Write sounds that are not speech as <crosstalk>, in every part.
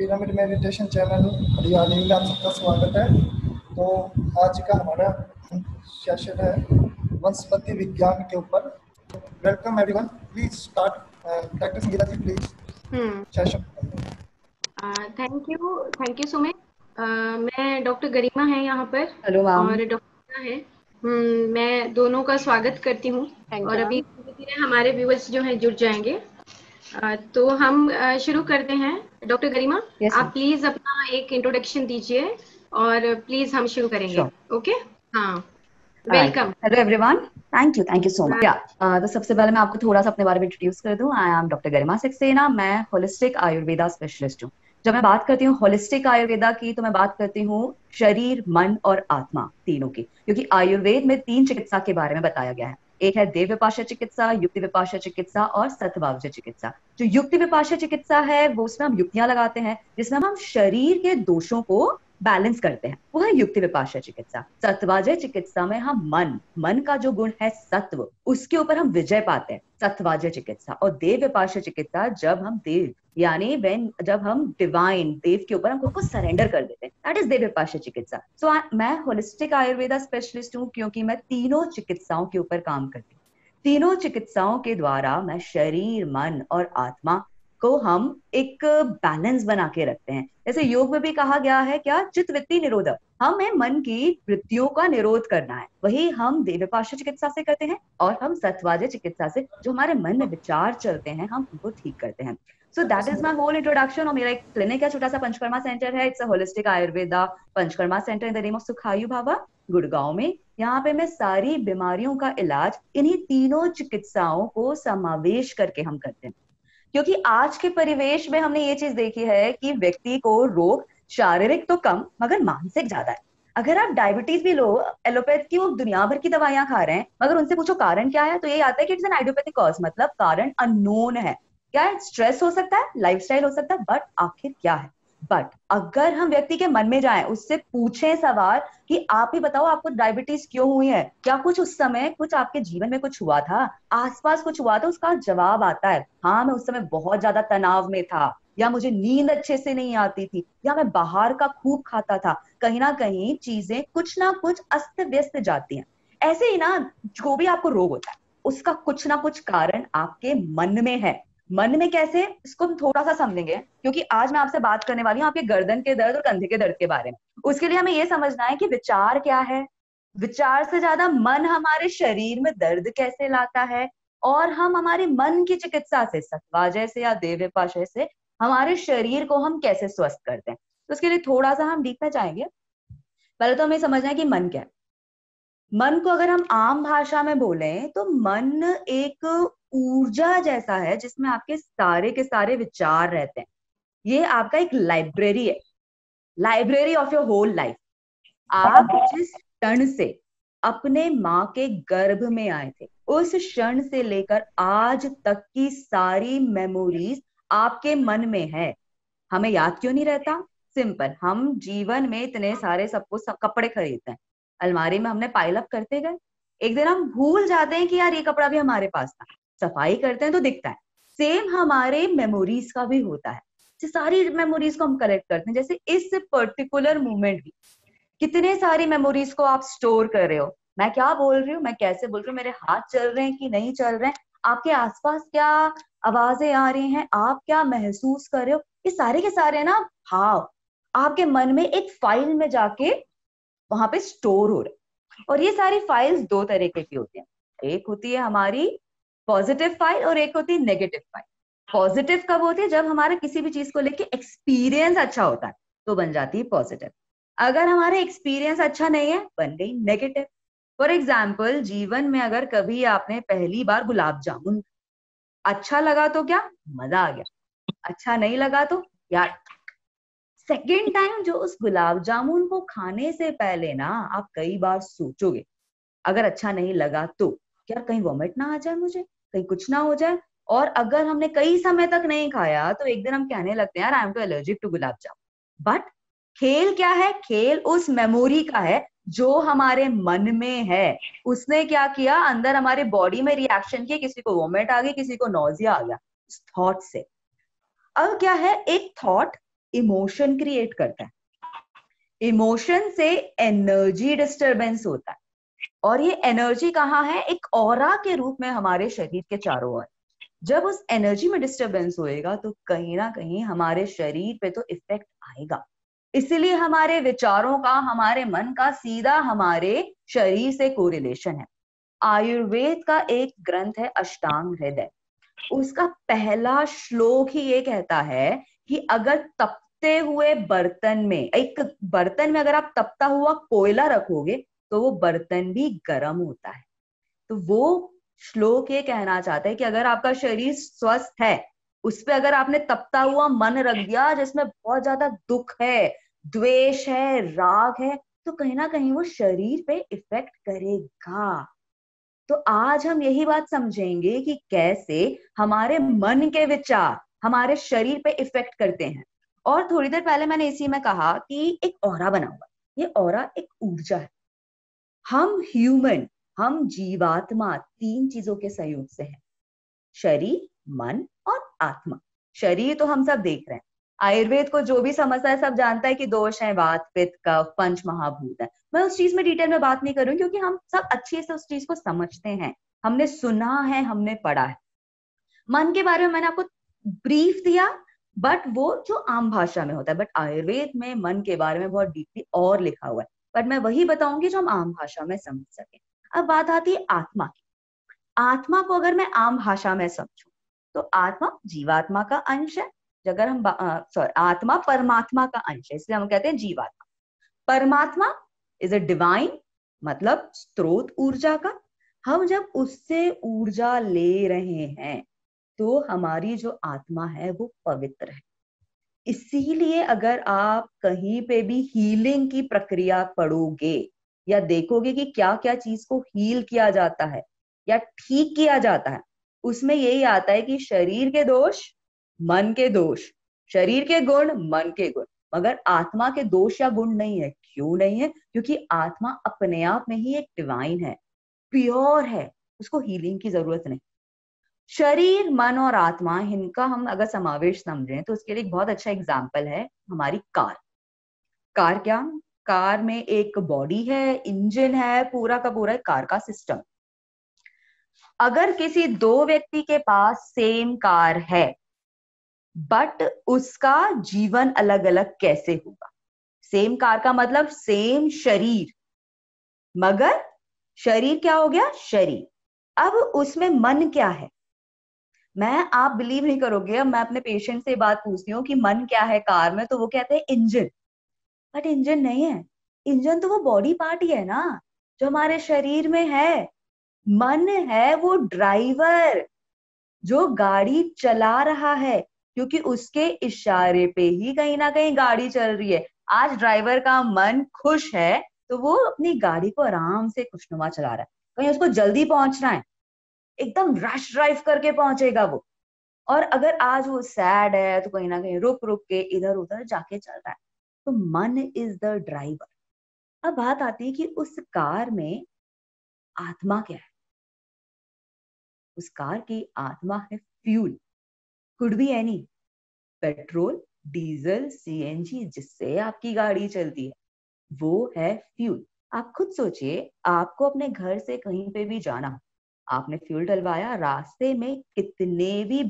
Pyramid meditation channel हरियाणी में आप सबका स्वागत है तो आज का हमारा सेशन है वनस्पति विज्ञान के ऊपर welcome everyone please start doctor Sangeeta ji please session thank you thank you Sumit मैं डॉक्टर गरिमा है यहाँ पर हेलो और डॉक्टर है hmm, मैं दोनों का स्वागत करती हूँ और अभी धीरे हमारे व्यूअर्स जो हैं जुड़ जाएंगे तो हम शुरू करते हैं डॉक्टर गरिमा yes, आप प्लीज अपना एक इंट्रोडक्शन दीजिए और प्लीज हम शुरू करेंगे ओके हाँ welcome hello everyone thank you thank you so much तो सबसे पहले मैं आपको थोड़ा सा अपने बारे में इंट्रोड्यूस कर दूं I am doctor Garima Saxena मैं होलिस्टिक आयुर्वेदा स्पेशलिस्ट हूँ जब मैं बात करती हूँ होलिस्टिक आयुर्वेदा की तो मैं बात करती हूँ शरीर मन और आत्मा तीनों की क्योंकि आयुर्वेद में तीन चिकित्सा के बारे में बताया गया है एक है देव विपाशा चिकित्सा युक्ति विपाशा चिकित्सा और सतवाग्य चिकित्सा जो युक्ति विपाशा चिकित्सा है वो उसमें हम युक्तियां लगाते हैं जिसमें हम शरीर के दोषों को बैलेंस करते हैं वह है युक्ति विपाशय चिकित्सा सत्वाजय चिकित्सा में हम मन मन का जो गुण है सत्व उसके ऊपर हम विजय पाते हैं सत्वाजय चिकित्सा और देव विपाशय चिकित्सा जब हम देव यानी वेन जब हम डिवाइन देव के ऊपर हम खुद को सरेंडर कर देते हैं दैट इज देव विपाश चिकित्सा सो so, मैं होलिस्टिक आयुर्वेदा स्पेशलिस्ट हूँ क्योंकि मैं तीनों चिकित्साओं के ऊपर काम करती हूँ तीनों चिकित्साओं के द्वारा मैं शरीर मन और आत्मा को हम एक बैलेंस बना के रखते हैं जैसे योग में भी कहा गया है क्या चित्त वृत्ति निरोधक हमें मन की वृत्तियों का निरोध करना है वही हम देवपाश्य चिकित्सा से करते हैं और हम सत्वाज चिकित्सा से जो हमारे मन में विचार चलते हैं हम उनको ठीक करते हैं so that is my whole introduction और मेरा एक क्लिनिक है छोटा सा पंचकर्मा सेंटर है it's holistic Ayurveda panchakarma centre in the name of Sukhayu Baba Gurgaon में यहाँ पे मैं सारी बीमारियों का इलाज इन्हीं तीनों चिकित्साओं को समावेश करके हम करते हैं क्योंकि आज के परिवेश में हमने ये चीज देखी है कि व्यक्ति को रोग शारीरिक तो कम मगर मानसिक ज्यादा है अगर आप डायबिटीज भी लो एलोपैथ की वो दुनिया भर की दवाइयां खा रहे हैं मगर उनसे पूछो कारण क्या है तो ये आता है कि इट्स एन आइडियोपैथिक कॉज मतलब कारण अनोन है क्या है स्ट्रेस हो सकता है लाइफ हो सकता है बट आखिर क्या है बट अगर हम व्यक्ति के मन में जाएं उससे पूछें सवाल कि आप ही बताओ आपको डायबिटीज क्यों हुई है क्या कुछ उस समय कुछ आपके जीवन में कुछ हुआ था आसपास कुछ हुआ था तो उसका जवाब आता है हाँ मैं उस समय बहुत ज्यादा तनाव में था या मुझे नींद अच्छे से नहीं आती थी या मैं बाहर का खूब खाता था कहीं ना कहीं चीजें कुछ ना कुछ अस्त व्यस्त जाती हैं ऐसे ही ना जो भी आपको रोग होता है उसका कुछ ना कुछ कारण आपके मन में है मन में कैसे इसको हम थोड़ा सा समझेंगे क्योंकि आज मैं आपसे बात करने वाली हूँ आपके गर्दन के दर्द और कंधे के दर्द के बारे में उसके लिए हमें ये समझना है कि विचार क्या है विचार से ज्यादा मन हमारे शरीर में दर्द कैसे लाता है और हम हमारे मन की चिकित्सा से सत्वाजय से या पाशय से हमारे शरीर को हम कैसे स्वस्थ करते हैं तो उसके लिए थोड़ा सा हम डीप में जाएंगे पहले तो हमें समझना है कि मन क्या है मन को अगर हम आम भाषा में बोलें तो मन एक ऊर्जा जैसा है जिसमें आपके सारे के सारे विचार रहते हैं ये आपका एक लाइब्रेरी है library of your whole life आप जिस क्षण से अपने माँ के गर्भ में आए थे उस क्षण से लेकर आज तक की सारी मेमोरीज आपके मन में है हमें याद क्यों नहीं रहता सिंपल हम जीवन में इतने सारे सबको सब कपड़े खरीदते हैं अलमारी में हमने पाइल अप करते गए एक दिन हम भूल जाते हैं कि यार ये कपड़ा भी हमारे पास था सफाई करते हैं तो दिखता है सेम हमारे मेमोरीज का भी होता है सारी मेमोरीज को हम कलेक्ट करते हैं जैसे इस पर्टिकुलर मोमेंट की कितने सारी मेमोरीज को आप स्टोर कर रहे हो मैं क्या बोल रही हूँ मैं कैसे बोल रही हूँ मेरे हाथ चल रहे हैं कि नहीं चल रहे हैं आपके आसपास क्या आवाजें आ रही हैं आप क्या महसूस कर रहे हो ये सारे के सारे ना भाव हाँ, आपके मन में एक फाइल में जाके वहां पे स्टोर हो रहे और ये सारी फाइल्स दो तरीके की होती हैं एक होती है हमारी पॉजिटिव फाइल और एक होती है नेगेटिव फाइल पॉजिटिव कब होती है जब हमारा किसी भी चीज को लेके एक्सपीरियंस अच्छा होता है तो बन जाती है पॉजिटिव अगर हमारा एक्सपीरियंस अच्छा नहीं है बन गई नेगेटिव फॉर एग्जाम्पल जीवन में अगर कभी आपने पहली बार गुलाब जामुन अच्छा लगा तो क्या मजा आ गया अच्छा नहीं लगा तो यार सेकेंड टाइम जो उस गुलाब जामुन को खाने से पहले ना आप कई बार सोचोगे अगर अच्छा नहीं लगा तो यार कहीं वॉमिट ना आ जाए मुझे कहीं कुछ ना हो जाए और अगर हमने कई समय तक नहीं खाया तो एक दिन हम कहने लगते हैं यार I am too allergic to gulab jamun but खेल क्या है खेल उस मेमोरी का है जो हमारे मन में है उसने क्या किया अंदर हमारे बॉडी में रिएक्शन किया किसी को वोमिट आ गई किसी को नोजिया आ गया उस थॉट से अब क्या है एक थॉट इमोशन क्रिएट करता है इमोशन से एनर्जी डिस्टरबेंस होता है और ये एनर्जी कहाँ है एक और के रूप में हमारे शरीर के चारों ओर जब उस एनर्जी में डिस्टरबेंस होएगा तो कहीं ना कहीं हमारे शरीर पे तो इफेक्ट आएगा इसीलिए हमारे विचारों का हमारे मन का सीधा हमारे शरीर से कोरिलेशन है आयुर्वेद का एक ग्रंथ है अष्टांग हृदय उसका पहला श्लोक ही ये कहता है कि अगर तपते हुए बर्तन में एक बर्तन में अगर आप तपता हुआ कोयला रखोगे तो वो बर्तन भी गर्म होता है तो वो श्लोक ये कहना चाहता है कि अगर आपका शरीर स्वस्थ है उस पर अगर आपने तपता हुआ मन रख दिया जिसमें बहुत ज्यादा दुख है द्वेष है राग है तो कहीं ना कहीं वो शरीर पे इफेक्ट करेगा तो आज हम यही बात समझेंगे कि कैसे हमारे मन के विचार हमारे शरीर पे इफेक्ट करते हैं और थोड़ी देर पहले मैंने इसी में कहा कि एक और बना हुआ ये और एक ऊर्जा है हम ह्यूमन हम जीवात्मा तीन चीजों के सहयोग से हैं शरीर मन और आत्मा शरीर तो हम सब देख रहे हैं आयुर्वेद को जो भी समझता है सब जानता है कि दोष है वात पित्त कफ पंच महाभूत है मैं उस चीज में डिटेल में बात नहीं करूं क्योंकि हम सब अच्छे से उस चीज को समझते हैं हमने सुना है हमने पढ़ा है मन के बारे में मैंने आपको ब्रीफ दिया बट वो जो आम भाषा में होता है बट आयुर्वेद में मन के बारे में बहुत डीपली और लिखा हुआ है पर मैं वही बताऊंगी जो हम आम भाषा में समझ सके अब बात आती है आत्मा की आत्मा को अगर मैं आम भाषा में समझू तो आत्मा जीवात्मा का अंश है अगर हम सॉरी आत्मा परमात्मा का अंश है इसलिए हम कहते हैं जीवात्मा परमात्मा इज अ डिवाइन मतलब स्रोत ऊर्जा का हम जब उससे ऊर्जा ले रहे हैं तो हमारी जो आत्मा है वो पवित्र है इसीलिए अगर आप कहीं पे भी हीलिंग की प्रक्रिया पढ़ोगे या देखोगे कि क्या क्या चीज को हील किया जाता है या ठीक किया जाता है उसमें यही आता है कि शरीर के दोष मन के दोष शरीर के गुण मन के गुण मगर आत्मा के दोष या गुण नहीं है क्यों नहीं है क्योंकि आत्मा अपने आप में ही एक डिवाइन है प्योर है उसको हीलिंग की जरूरत नहीं शरीर मन और आत्मा इनका हम अगर समावेश समझें तो उसके लिए एक बहुत अच्छा एग्जाम्पल है हमारी कार कार क्या कार में एक बॉडी है इंजन है पूरा का पूरा कार का सिस्टम अगर किसी दो व्यक्ति के पास सेम कार है बट उसका जीवन अलग अलग कैसे होगा सेम कार का मतलब सेम शरीर मगर शरीर क्या हो गया शरीर अब उसमें मन क्या है मैं आप बिलीव नहीं करोगे अब मैं अपने पेशेंट से बात पूछती हूँ कि मन क्या है कार में तो वो कहते हैं इंजन बट इंजन नहीं है इंजन तो वो बॉडी पार्ट ही है ना जो हमारे शरीर में है मन है वो ड्राइवर जो गाड़ी चला रहा है क्योंकि उसके इशारे पे ही कहीं ना कहीं गाड़ी चल रही है आज ड्राइवर का मन खुश है तो वो अपनी गाड़ी को आराम से खुशनुमा चला रहा है कहीं उसको जल्दी पहुंचना है एकदम रश ड्राइव करके पहुंचेगा वो और अगर आज वो सैड है तो कहीं ना कहीं रुक रुक के इधर उधर जाके चल रहा है तो मन इज द ड्राइवर अब बात आती है कि उस कार में आत्मा क्या है उस कार की आत्मा है fuel could be any petrol diesel CNG जिससे आपकी गाड़ी चलती है वो है फ्यूल आप खुद सोचिए आपको अपने घर से कहीं पे भी जाना हो आपने फ्यूल डलवाया रास्ते में कितने भी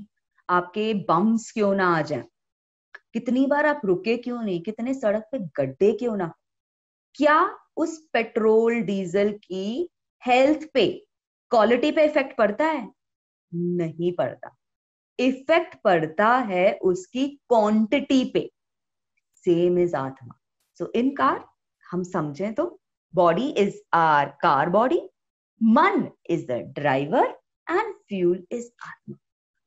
आपके बम्स क्यों ना आ जाए कितनी बार आप रुके क्यों नहीं कितने सड़क पे गड्ढे क्यों ना क्या उस पेट्रोल डीजल की हेल्थ पे क्वालिटी पे इफेक्ट पड़ता है नहीं पड़ता इफेक्ट पड़ता है उसकी क्वांटिटी पे सेम इज आत्मा सो इन कार हम समझें तो body is our car body mann is the driver and fuel is atma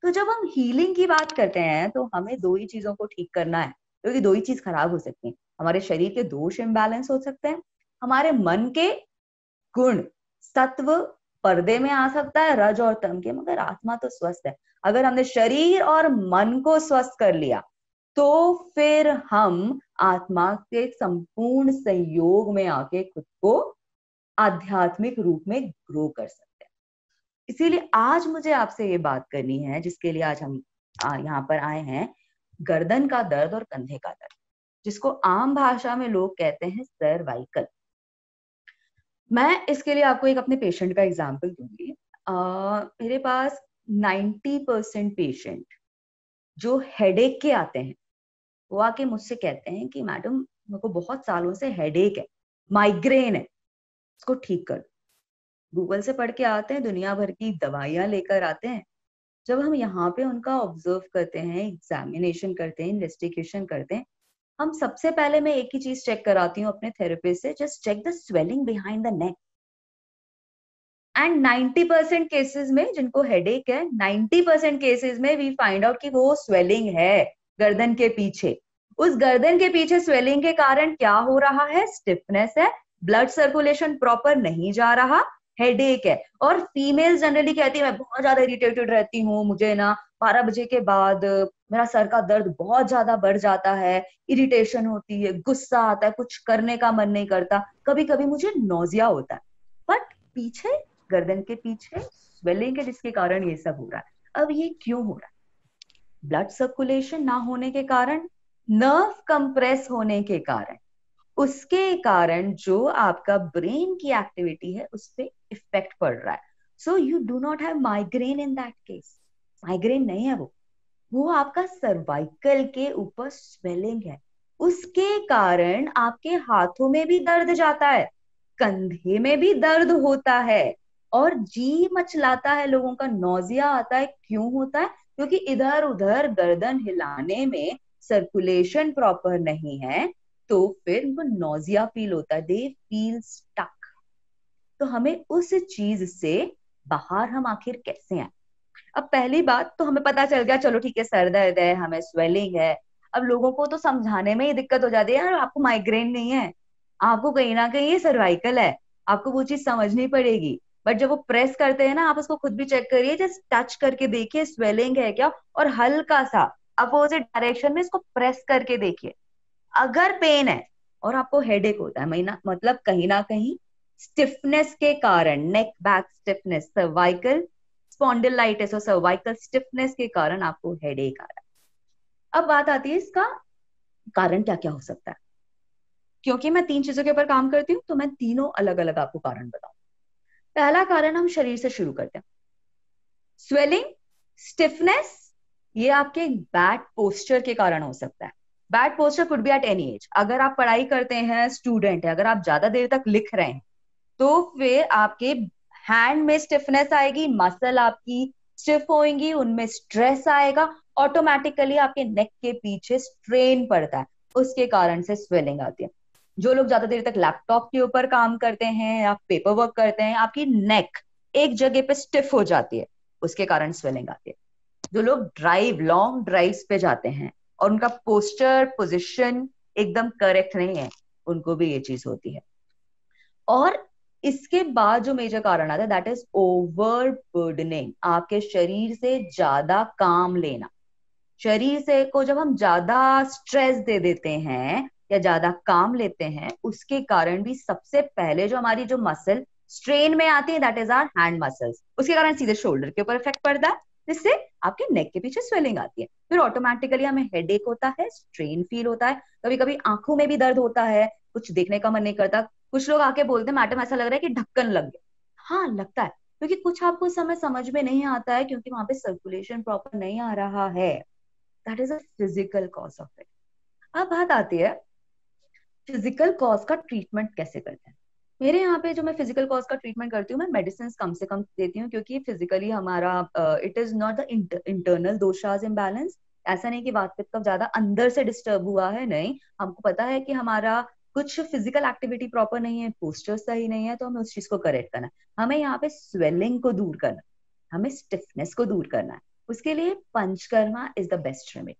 तो जब हम हीलिंग की बात करते हैं तो हमें दो ही चीजों को ठीक करना है क्योंकि तो दो ही चीज खराब हो सकती है हमारे शरीर के दोष इम्बैलेंस हो सकते हैं हमारे मन के गुण सत्व पर्दे में आ सकता है रज और तम के मगर आत्मा तो स्वस्थ है अगर हमने शरीर और मन को स्वस्थ कर लिया तो फिर हम आत्मा के संपूर्ण संयोग में आके खुद को आध्यात्मिक रूप में ग्रो कर सकते हैं इसीलिए आज मुझे आपसे ये बात करनी है जिसके लिए आज हम यहाँ पर आए हैं गर्दन का दर्द और कंधे का दर्द जिसको आम भाषा में लोग कहते हैं सर्वाइकल मैं इसके लिए आपको एक अपने पेशेंट का एग्जाम्पल दूंगी अः मेरे पास नाइन्टी परसेंट पेशेंट जो हेडेक के आते हैं वो आके मुझसे कहते हैं कि मैडम मेरे को बहुत सालों से हेडेक है माइग्रेन है उसको ठीक कर गूगल से पढ़ के आते हैं दुनिया भर की दवाइयाँ लेकर आते हैं जब हम यहाँ पे उनका ऑब्जर्व करते हैं एग्जामिनेशन करते हैं इन्वेस्टिगेशन करते हैं हम सबसे पहले मैं एक ही चीज चेक कराती हूँ अपने थेरेपिस्ट से just check the swelling behind the neck and 90 percent cases में जिनको हेडेक है 90 परसेंट केसेज में वी फाइंड आउट कि वो स्वेलिंग है गर्दन के पीछे उस गर्दन के पीछे स्वेलिंग के कारण क्या हो रहा है स्टिफनेस है ब्लड सर्कुलेशन प्रॉपर नहीं जा रहा हेड एक है और फीमेल जनरली कहती है मैं बहुत ज्यादा इरिटेटेड रहती हूँ मुझे ना बारह बजे के बाद मेरा सर का दर्द बहुत ज्यादा बढ़ जाता है इरिटेशन होती है गुस्सा आता है कुछ करने का मन नहीं करता कभी कभी मुझे नोजिया होता है बट पीछे गर्दन के पीछे स्वेलिंग के जिसके कारण ये सब हो रहा है अब ये क्यों हो रहा है ब्लड सर्कुलेशन ना होने के कारण नर्व कंप्रेस होने के कारण उसके कारण जो आपका ब्रेन की एक्टिविटी है उस पर इफेक्ट पड़ रहा है so you do not have migraine in that case migraine नहीं है वो वो आपका सर्वाइकल के ऊपर स्वेलिंग है उसके कारण आपके हाथों में भी दर्द जाता है कंधे में भी दर्द होता है और जी मचलाता है लोगों का नोजिया आता है क्यों होता है क्योंकि इधर उधर गर्दन हिलाने में सर्कुलेशन प्रॉपर नहीं है तो फिर वो नोजिया फील होता है दे फील स्टक तो हमें उस चीज से बाहर हम आखिर कैसे आए अब पहली बात तो हमें पता चल गया चलो ठीक है सर दर्द है हमें स्वेलिंग है अब लोगों को तो समझाने में ही दिक्कत हो जाती है यार आपको माइग्रेन नहीं है आपको कहीं ना कहीं ये सर्वाइकल है आपको वो चीज समझनी पड़ेगी बट जब वो प्रेस करते हैं ना आप उसको खुद भी चेक करिए जस्ट टच करके देखिए स्वेलिंग है क्या और हल्का सा अपोजिट डायरेक्शन में इसको प्रेस करके देखिए अगर पेन है और आपको हेड होता है महीना मतलब कहीं ना कहीं स्टिफनेस के कारण neck back stiffness cervical spondylitis और सर्वाइकल स्टिफनेस के कारण आपको हेड एक आ रहा है अब बात आती है इसका कारण क्या क्या हो सकता है क्योंकि मैं तीन चीजों के ऊपर काम करती हूँ तो मैं तीनों अलग अलग आपको कारण बताऊ पहला कारण हम शरीर से शुरू करते हैं स्वेलिंग स्टिफनेस ये आपके बैड पोस्चर के कारण हो सकता है bad posture could be at any age अगर आप पढ़ाई करते हैं स्टूडेंट है अगर आप ज्यादा देर तक लिख रहे हैं तो फिर आपके हैंड में स्टिफनेस आएगी मसल आपकी स्टिफ होएंगी उनमें स्ट्रेस आएगा ऑटोमेटिकली आपके नेक के पीछे स्ट्रेन पड़ता है उसके कारण से स्वेलिंग आती है जो लोग ज्यादा देर तक लैपटॉप के ऊपर काम करते हैं या पेपर वर्क करते हैं आपकी नेक एक जगह पे स्टिफ हो जाती है उसके कारण स्वेलिंग आती है जो लोग ड्राइव लॉन्ग ड्राइव्स पे जाते हैं और उनका पोस्टर पोजिशन एकदम करेक्ट नहीं है उनको भी ये चीज होती है और इसके बाद जो मेजर कारण आता है दैट इज ओवर बर्डनिंग आपके शरीर से ज्यादा काम लेना शरीर से को जब हम ज्यादा स्ट्रेस दे देते हैं या ज्यादा काम लेते हैं उसके कारण भी सबसे पहले जो हमारी जो मसल स्ट्रेन में आती है that is our hand muscles उसके कारण सीधे शोल्डर के ऊपर इफेक्ट पड़ता है जिससे आपके नेक के पीछे स्वेलिंग आती है फिर ऑटोमेटिकली हमें हेड होता है स्ट्रेन फील होता है कभी कभी आंखों में भी दर्द होता है कुछ देखने का मन नहीं करता कुछ लोग आके बोलते हैं मैडम ऐसा लग रहा है कि ढक्कन लग गया हाँ लगता है क्योंकि कुछ आपको समय समझ में नहीं आता है क्योंकि वहां पे सर्कुलेशन प्रॉपर नहीं आ रहा है that is a physical cause of it अब बात आती है फिजिकल कॉज का ट्रीटमेंट कैसे करते हैं मेरे यहाँ पे जो मैं फिजिकल कॉज का ट्रीटमेंट करती हूँ मैं मेडिसिन कम से कम देती हूँ क्योंकि फिजिकली हमारा it is not the internal doshas imbalance ऐसा नहीं कि वातपित्त कफ ज्यादा अंदर से डिस्टर्ब हुआ है नहीं हमको पता है कि हमारा कुछ फिजिकल एक्टिविटी प्रॉपर नहीं है पोस्टर सही नहीं है तो हमें उस चीज को करेक्ट करना है हमें यहाँ पे स्वेलिंग को दूर करना है हमें स्टिफनेस को दूर करना है उसके लिए Panchakarma is the best remedy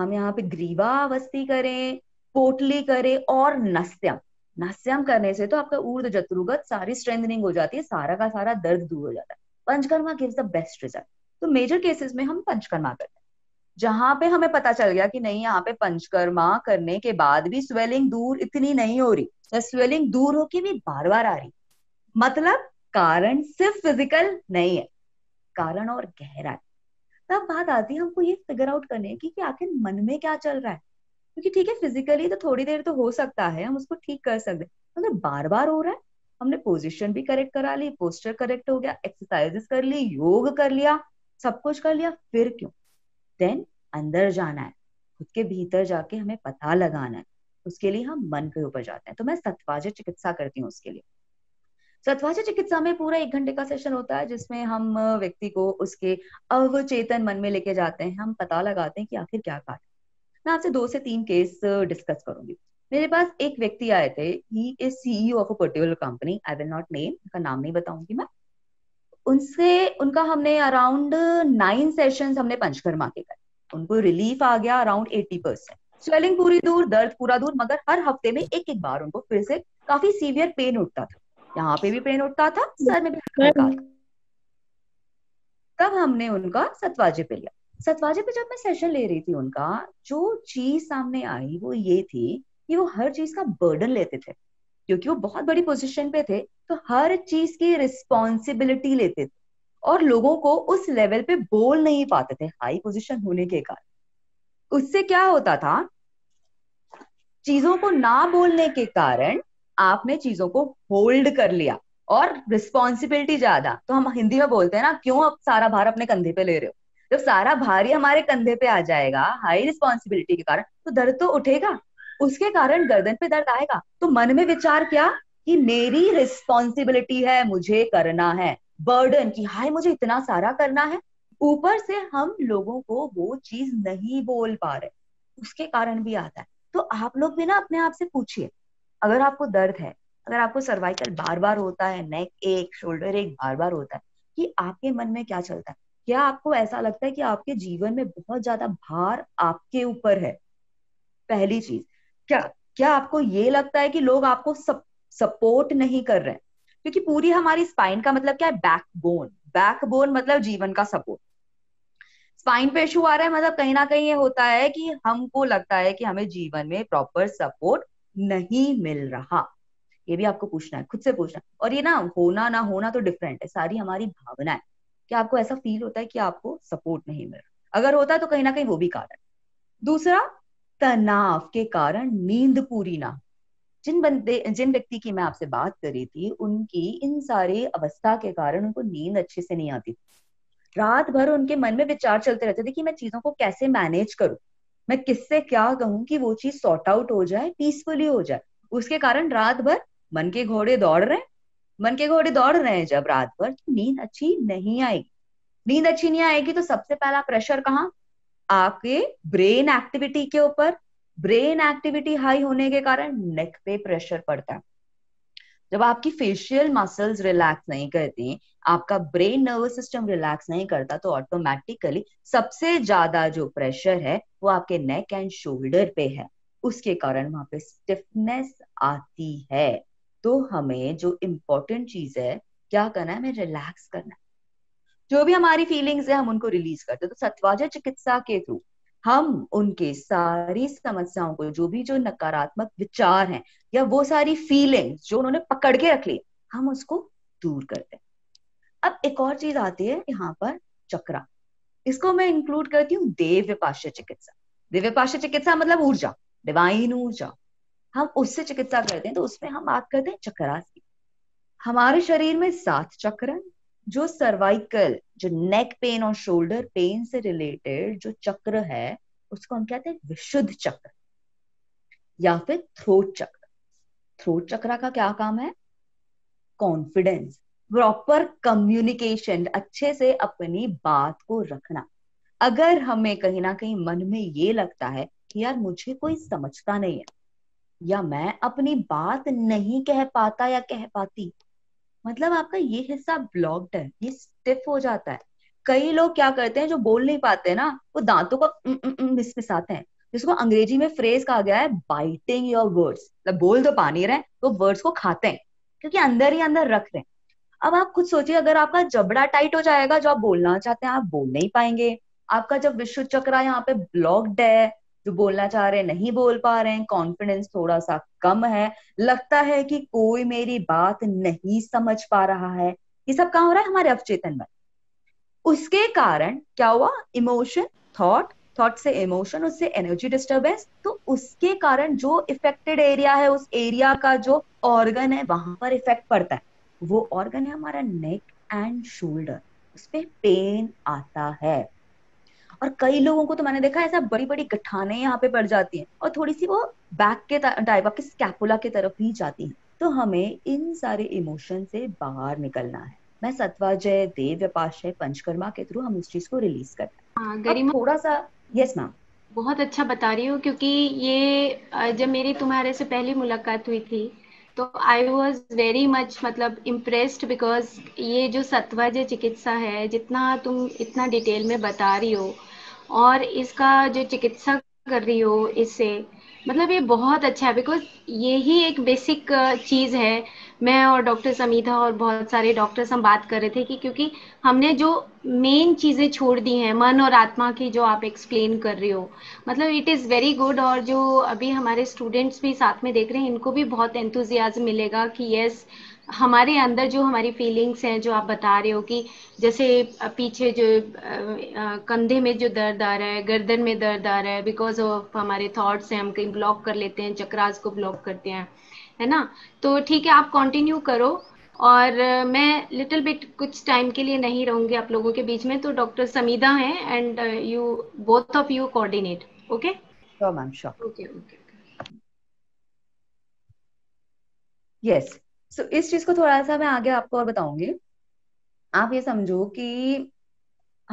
हम यहाँ पे ग्रीवा अवस्थी करें पोटली करें और नस्त्यम नास्याम करने से तो आपका ऊर्ध जत्रुगत सारी स्ट्रेंथनिंग हो जाती है सारा का सारा दर्द दूर हो जाता है Panchakarma gives the best result तो मेजर केसेस में हम पंचकर्मा करते हैं जहां पे हमें पता चल गया कि नहीं यहाँ पे पंचकर्मा करने के बाद भी स्वेलिंग दूर इतनी नहीं हो रही तो स्वेलिंग दूर होके भी बार बार आ रही मतलब कारण सिर्फ फिजिकल नहीं है कारण और गहरा है तब बात आती है हमको ये फिगर आउट करने की कि आखिर मन में क्या चल रहा है क्योंकि ठीक है फिजिकली तो थोड़ी देर तो हो सकता है हम उसको ठीक कर सकते हैं मगर बार बार हो रहा है हमने पोजिशन भी करेक्ट करा ली पोस्टर करेक्ट हो गया एक्सरसाइजेस कर ली योग कर लिया सब कुछ कर लिया फिर क्यों देन अंदर जाना है खुद के भीतर जाके हमें पता लगाना है उसके लिए हम मन के ऊपर जाते हैं तो मैं सत्वाज चिकित्सा करती हूँ उसके लिए सत्वाज चिकित्सा में पूरा एक घंटे का सेशन होता है जिसमें हम व्यक्ति को उसके अवचेतन मन में लेके जाते हैं हम पता लगाते हैं कि आखिर क्या कारण मैं आपसे दो से तीन केस डिस्कस uh, करूंगी मेरे पास एक व्यक्ति आए थे he is CEO of a particular company I will not name उनका नाम नहीं बताऊंगी मैं उनसे उनका हमने अराउंड नाइन सेशन हमने पंचकर्मा के करे उनको रिलीफ आ गया अराउंड एट्टी परसेंट स्वेलिंग पूरी दूर दर्द पूरा दूर मगर हर हफ्ते में एक एक बार उनको फिर से काफी सीवियर पेन उठता था यहाँ पे भी पेन उठता था सर में भी तब हमने उनका सतवाजी पे लिया सतवाजी पे जब मैं सेशन ले रही थी उनका जो चीज सामने आई वो ये थी कि वो हर चीज का बर्डन लेते थे क्योंकि वो बहुत बड़ी पोजीशन पे थे तो हर चीज की रिस्पॉन्सिबिलिटी लेते थे और लोगों को उस लेवल पे बोल नहीं पाते थे हाई पोजीशन होने के कारण उससे क्या होता था चीजों को ना बोलने के कारण आपने चीजों को होल्ड कर लिया और रिस्पॉन्सिबिलिटी ज्यादा तो हम हिंदी में बोलते हैं ना क्यों आप सारा भार अपने कंधे पे ले रहे हो जब सारा भारी हमारे कंधे पे आ जाएगा हाई रिस्पॉन्सिबिलिटी के कारण तो दर्द तो उठेगा उसके कारण गर्दन पे दर्द आएगा तो मन में विचार क्या कि मेरी रिस्पॉन्सिबिलिटी है मुझे करना है बर्डन की हाय मुझे इतना सारा करना है ऊपर से हम लोगों को वो चीज नहीं बोल पा रहे उसके कारण भी आता है तो आप लोग भी ना अपने आप से पूछिए अगर आपको दर्द है अगर आपको सर्वाइकल बार बार होता है नेक एक शोल्डर एक बार बार होता है कि आपके मन में क्या चलता है क्या आपको ऐसा लगता है कि आपके जीवन में बहुत ज्यादा भार आपके ऊपर है पहली चीज क्या क्या आपको ये लगता है कि लोग आपको सप, सपोर्ट नहीं कर रहे हैं क्योंकि पूरी हमारी स्पाइन का मतलब क्या है बैकबोन बैकबोन मतलब जीवन का सपोर्ट स्पाइन पे इशू आ रहा है मतलब कहीं ना कहीं ये होता है कि हमको लगता है कि हमें जीवन में प्रॉपर सपोर्ट नहीं मिल रहा ये भी आपको पूछना है खुद से पूछना है और ये ना होना ना होना तो डिफरेंट है सारी हमारी भावना है कि आपको ऐसा फील होता है कि आपको सपोर्ट नहीं मिल रहा अगर होता है तो कहीं ना कहीं वो भी कारण दूसरा तनाव के कारण नींद पूरी ना जिन बंदे जिन व्यक्ति की मैं आपसे बात कर रही थी उनकी इन सारे अवस्था के कारण उनको नींद अच्छे से नहीं आती रात भर उनके मन में विचार चलते रहते थे कि मैं चीजों को कैसे मैनेज करूं मैं किससे क्या कहूं कि वो चीज सॉर्ट आउट हो जाए पीसफुली हो जाए उसके कारण रात भर मन के घोड़े दौड़ रहे हैं मन के घोड़े दौड़ रहे हैं जब रात भर तो नींद अच्छी नहीं आएगी नींद अच्छी नहीं आएगी तो सबसे पहला प्रेशर कहाँ आपके ब्रेन एक्टिविटी के ऊपर ब्रेन एक्टिविटी हाई होने के कारण नेक पे प्रेशर पड़ता है जब आपकी फेशियल मसल्स रिलैक्स नहीं करती आपका ब्रेन नर्वस सिस्टम रिलैक्स नहीं करता तो ऑटोमेटिकली सबसे ज्यादा जो प्रेशर है वो आपके नेक एंड शोल्डर पे है उसके कारण वहां पे स्टिफनेस आती है तो हमें जो इम्पोर्टेंट चीज है क्या करना है हमें रिलैक्स करना है जो भी हमारी फीलिंग्स है हम उनको रिलीज करते हैं तो सत्वाजा चिकित्सा के थ्रू हम उनके सारी समस्याओं को जो भी जो नकारात्मक विचार हैं या वो सारी फीलिंग्स जो उन्होंने पकड़ के रख ली हम उसको दूर करते हैं अब एक और चीज आती है यहाँ पर चक्रा इसको मैं इंक्लूड करती हूँ देव चिकित्सा दिव्य चिकित्सा मतलब ऊर्जा डिवाइन ऊर्जा हम उससे चिकित्सा करते हैं तो उसमें हम बात करते हैं चक्रासन हमारे शरीर में सात चक्र हैं जो सर्वाइकल जो नेक पेन और शोल्डर पेन से रिलेटेड जो चक्र है उसको हम कहते हैं विशुद्ध चक्र या फिर थ्रोट चक्र थ्रोट चक्र का क्या काम है कॉन्फिडेंस प्रॉपर कम्युनिकेशन अच्छे से अपनी बात को रखना अगर हमें कहीं ना कहीं मन में ये लगता है कि यार मुझे कोई समझता नहीं है या मैं अपनी बात नहीं कह पाता या कह पाती मतलब आपका ये हिस्सा ब्लॉक्ड है ये स्टिफ हो जाता है कई लोग क्या करते हैं जो बोल नहीं पाते ना वो दांतों को मिसमिसाते हैं जिसको अंग्रेजी में फ्रेज कहा गया है बाइटिंग योर वर्ड्स मतलब बोल तो पा नहीं रहे तो वर्ड्स को खाते हैं क्योंकि अंदर ही अंदर रख रहे हैं अब आप खुद सोचिए अगर आपका जबड़ा टाइट हो जाएगा जो आप बोलना चाहते हैं आप बोल नहीं पाएंगे आपका जब विश्व चक्र यहाँ पे ब्लॉक्ड है जो बोलना चाह रहे हैं नहीं बोल पा रहे हैं कॉन्फिडेंस थोड़ा सा कम है लगता है कि कोई मेरी बात नहीं समझ पा रहा है ये सब कहा हो रहा है हमारे अवचेतन में उसके कारण क्या हुआ इमोशन थॉट थॉट से इमोशन उससे एनर्जी डिस्टर्बेंस तो उसके कारण जो इफेक्टेड एरिया है उस एरिया का जो ऑर्गन है वहां पर इफेक्ट पड़ता है वो ऑर्गन है हमारा नेक एंड शोल्डर उसपे पेन आता है और कई लोगों को तो मैंने देखा ऐसा बड़ी बड़ी गठाने यहाँ पे पड़ जाती हैं और थोड़ी सी वो बैक के टाइप आपके स्कैपुला के तरफ ही जाती हैं तो हमें इन सारे इमोशन से बाहर निकलना है मैं सत्वाजय देव व्यपाशय पंचकर्मा के थ्रू हम इस चीज को रिलीज करते हैं हाँ, गरिमा थोड़ा सा यस मैम बहुत अच्छा बता रही हूँ क्योंकि ये जब मेरी तुम्हारे से पहली मुलाकात हुई थी तो आई वॉज वेरी मच मतलब इम्प्रेस्ड बिकॉज ये जो सत्वाजय चिकित्सा है जितना तुम इतना डिटेल में बता रही हो और इसका जो चिकित्सा कर रही हो इससे मतलब ये बहुत अच्छा है बिकॉज ये ही एक बेसिक चीज़ है मैं और डॉक्टर समीधा और बहुत सारे डॉक्टर्स हम बात कर रहे थे कि क्योंकि हमने जो मेन चीज़ें छोड़ दी हैं मन और आत्मा की जो आप एक्सप्लेन कर रहे हो मतलब इट इज़ वेरी गुड और जो अभी हमारे स्टूडेंट्स भी साथ में देख रहे हैं इनको भी बहुत एंथुजियाज मिलेगा कि यस yes, हमारे अंदर जो हमारी फीलिंग्स हैं जो आप बता रहे हो कि जैसे पीछे जो कंधे में जो दर्द आ रहा है गर्दन में दर्द आ रहा है बिकॉज ऑफ हमारे थॉट्स हैं हम कहीं ब्लॉक कर लेते हैं चक्रास को ब्लॉक करते हैं है ना तो ठीक है आप कंटिन्यू करो और मैं लिटिल बिट कुछ टाइम के लिए नहीं रहूंगी आप लोगों के बीच में तो डॉक्टर समीदा हैं and you both of you coordinate okay okay okay yes so इस चीज को थोड़ा सा मैं आगे आपको और बताऊंगी आप ये समझो कि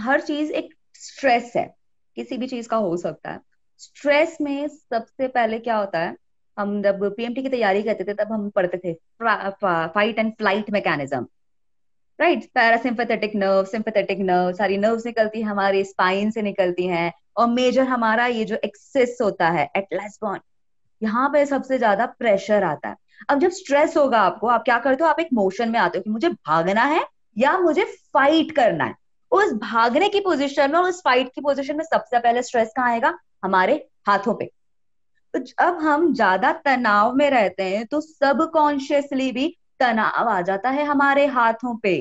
हर चीज एक स्ट्रेस है किसी भी चीज का हो सकता है स्ट्रेस में सबसे पहले क्या होता है हम जब पीएमटी की तैयारी करते थे तब हम पढ़ते थे fight and flight mechanism right parasympathetic nerve sympathetic nerve सारी नर्व्स निकलती है हमारे स्पाइन से निकलती हैं और मेजर हमारा ये जो एक्सेस होता है एटलास्ट बॉन्ड यहाँ पे सबसे ज्यादा प्रेशर आता है अब जब स्ट्रेस होगा आपको आप क्या करते हो आप एक मोशन में आते हो कि मुझे भागना है या मुझे फाइट करना है उस भागने की पोजिशन में और उस फाइट की पोजिशन में सबसे पहले स्ट्रेस कहाँ आएगा हमारे हाथों पे तो जब हम ज्यादा तनाव में रहते हैं तो सबकॉन्शियसली भी तनाव आ जाता है हमारे हाथों पे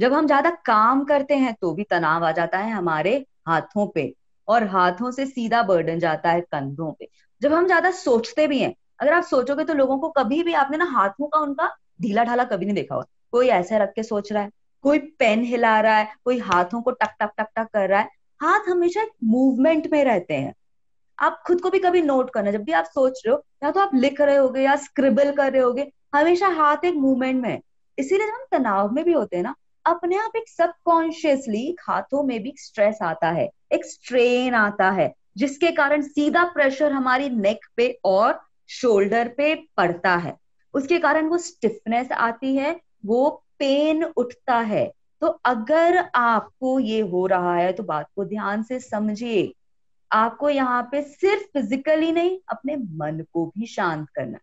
जब हम ज्यादा काम करते हैं तो भी तनाव आ जाता है हमारे हाथों पे और हाथों से सीधा बर्डन जाता है कंधों पे जब हम ज्यादा सोचते भी हैं अगर आप सोचोगे तो लोगों को कभी भी आपने ना हाथों का उनका ढीला ढाला कभी नहीं देखा हुआ कोई ऐसे रख के सोच रहा है कोई पेन हिला रहा है कोई हाथों को टक टक टक टक कर रहा है हाथ हमेशा मूवमेंट में रहते हैं आप खुद को भी कभी नोट करना जब भी आप सोच रहे हो या तो आप लिख रहे होगे या स्क्रिबल कर रहे होगे हमेशा हाथ एक मूवमेंट में है इसीलिए जब हम तनाव में भी होते हैं ना अपने आप एक सबकॉन्शियसली हाथों में भी स्ट्रेस आता है एक स्ट्रेन आता है जिसके कारण सीधा प्रेशर हमारी नेक पे और शोल्डर पे पड़ता है उसके कारण वो स्टिफनेस आती है वो पेन उठता है तो अगर आपको ये हो रहा है तो बात को ध्यान से समझिए आपको यहाँ पे सिर्फ फिजिकली नहीं अपने मन को भी शांत करना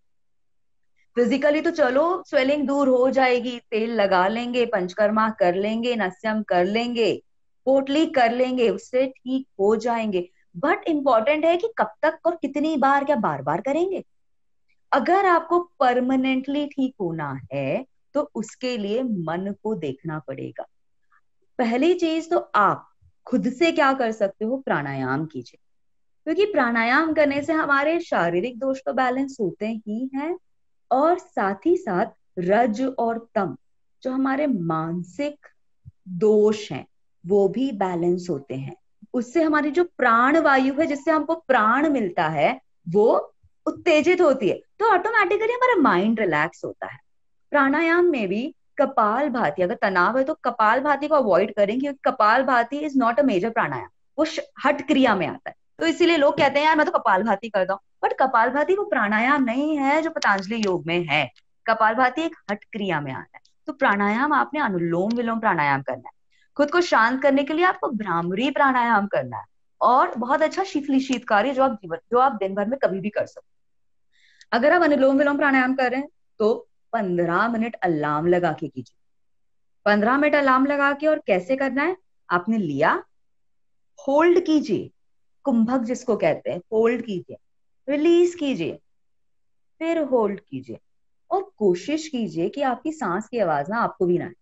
फिजिकली तो चलो स्वेलिंग दूर हो जाएगी तेल लगा लेंगे पंचकर्मा कर लेंगे नस्यम कर लेंगे पोटली कर लेंगे उससे ठीक हो जाएंगे बट इम्पॉर्टेंट है कि कब तक और कितनी बार क्या बार बार करेंगे अगर आपको परमानेंटली ठीक होना है तो उसके लिए मन को देखना पड़ेगा पहली चीज तो आप खुद से क्या कर सकते हो प्राणायाम कीजिए क्योंकि प्राणायाम करने से हमारे शारीरिक दोष तो बैलेंस होते ही हैं और साथ ही साथ रज और तम जो हमारे मानसिक दोष हैं वो भी बैलेंस होते हैं उससे हमारी जो प्राण वायु है जिससे हमको प्राण मिलता है वो उत्तेजित होती है तो ऑटोमेटिकली हमारा माइंड रिलैक्स होता है प्राणायाम में भी कपाल भाती अगर तनाव है तो कपाल भाती को अवॉइड करें क्योंकि Kapalbhati is not a major pranayama वो हट क्रिया में आता है तो इसीलिए लोग कहते हैं यार मैं तो कपाल भाती करता हूँ बट कपाल भाती वो प्राणायाम नहीं है जो पतंजलि योग में है कपाल भाती एक हट क्रिया में आता है तो प्राणायाम आपने अनुलोम विलोम प्राणायाम करना है खुद को शांत करने के लिए आपको भ्रामरी प्राणायाम करना है और बहुत अच्छा शीतली शीत कार्य जो आप जीवन जो आप दिन भर में कभी भी कर सकते अगर आप अनुलोम विलोम प्राणायाम कर रहे हैं तो पंद्रह मिनट अलार्म लगा के कीजिए पंद्रह मिनट अलार्म लगा के और कैसे करना है आपने लिया होल्ड कीजिए कुंभक जिसको कहते हैं होल्ड कीजिए रिलीज कीजिए फिर होल्ड कीजिए और कोशिश कीजिए कि आपकी सांस की आवाज ना आपको भी ना आए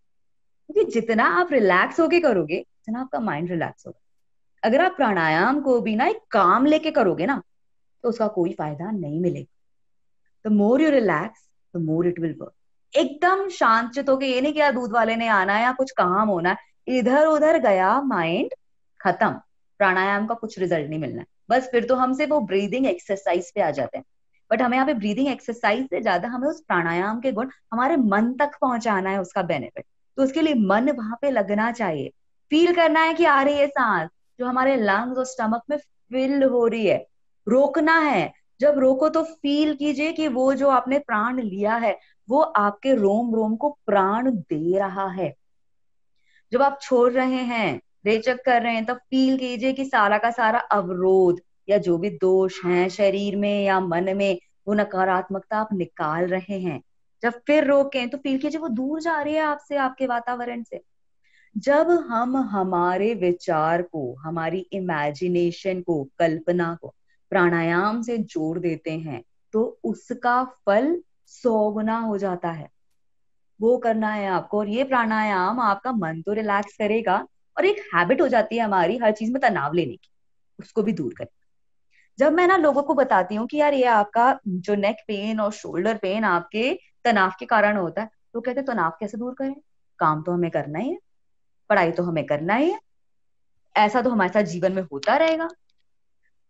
क्योंकि जितना आप रिलैक्स होके करोगे उतना आपका माइंड रिलैक्स होगा अगर आप प्राणायाम को भी ना एक काम लेके करोगे ना तो उसका कोई फायदा नहीं मिलेगा the more you relax the more it will work एकदम शांत चित होके ये नहीं किया दूध वाले ने आना या कुछ काम होना इधर उधर गया माइंड खत्म प्राणायाम का कुछ रिजल्ट नहीं मिलना बस फिर तो हमसे वो ब्रीदिंग एक्सरसाइज पे आ जाते हैं बट हमें यहाँ पे ब्रीदिंग एक्सरसाइज से ज्यादा हमें उस प्राणायाम के गुण हमारे मन तक पहुंचाना है उसका बेनिफिट तो उसके लिए मन वहां पे लगना चाहिए फील करना है कि आ रही है सांस जो हमारे लंग्स और स्टमक में फिल हो रही है रोकना है जब रोको तो फील कीजिए कि वो जो आपने प्राण लिया है वो आपके रोम रोम को प्राण दे रहा है जब आप छोड़ रहे हैं रेचक कर रहे हैं तो फील कीजिए कि सारा का सारा अवरोध या जो भी दोष है शरीर में या मन में वो नकारात्मकता आप निकाल रहे हैं जब फिर रोकें तो फील कीजिए वो दूर जा रही है आपसे आपके वातावरण से जब हम हमारे विचार को हमारी इमेजिनेशन को कल्पना को प्राणायाम से जोड़ देते हैं तो उसका फल सौगुना हो जाता है वो करना है आपको और ये प्राणायाम आपका मन तो रिलैक्स करेगा और एक हैबिट हो जाती है हमारी हर चीज में तनाव लेने की उसको भी दूर करेगा जब मैं ना लोगों को बताती हूँ कि यार ये आपका जो नेक पेन और शोल्डर पेन आपके तनाव के कारण होता है तो कहते हैं तनाव कैसे दूर करें काम तो हमें करना ही है पढ़ाई तो हमें करना ही है ऐसा तो हमारे साथ जीवन में होता रहेगा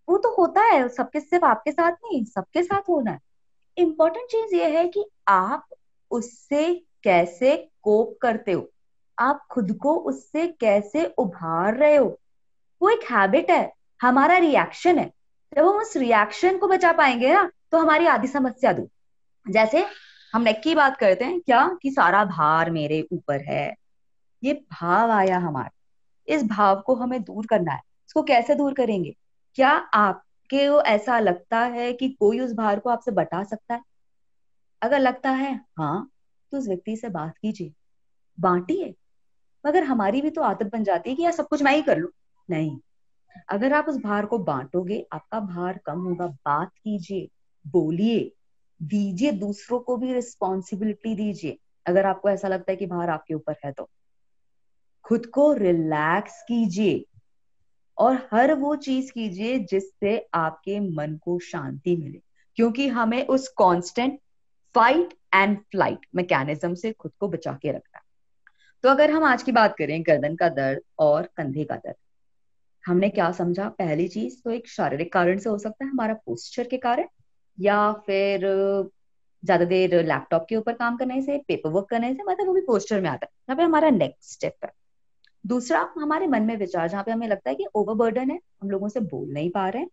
वो तो होता है सबके सिर्फ आपके साथ नहीं सबके साथ होना है इम्पोर्टेंट चीज ये है कि आप उससे कैसे कोप करते हो आप खुद को उससे कैसे उभार रहे हो वो एक हैबिट है हमारा रिएक्शन है जब हम उस रिएक्शन को बचा पाएंगे ना तो हमारी आधी समस्या दूर जैसे हम नेक की बात करते हैं क्या कि सारा भार मेरे ऊपर है ये भाव आया हमारे इस भाव को हमें दूर करना है इसको कैसे दूर करेंगे क्या आपके वो ऐसा लगता है कि कोई उस भार को आपसे बता सकता है अगर लगता है हाँ तो उस व्यक्ति से बात कीजिए बांटिए मगर हमारी भी तो आदत बन जाती है कि यार सब कुछ मैं ही कर लू नहीं अगर आप उस भार को बांटोगे आपका भार कम होगा बात कीजिए बोलिए दीजिए दूसरों को भी रिस्पॉन्सिबिलिटी दीजिए अगर आपको ऐसा लगता है कि भार आपके ऊपर है तो खुद को रिलैक्स कीजिए और हर वो चीज कीजिए जिससे आपके मन को शांति मिले क्योंकि हमें उस constant fight and flight mechanism से खुद को बचा के रखना है तो अगर हम आज की बात करें गर्दन का दर्द और कंधे का दर्द हमने क्या समझा पहली चीज तो एक शारीरिक कारण से हो सकता है हमारा पोस्चर के कारण या फिर ज्यादा देर लैपटॉप के ऊपर काम करने से पेपर वर्क करने से मतलब वो भी पोस्टर में आता है हमारा नेक्स्ट स्टेप है दूसरा हमारे मन में विचार जहाँ पे हमें लगता है कि ओवरबर्डन है हम लोगों से बोल नहीं पा रहे हैं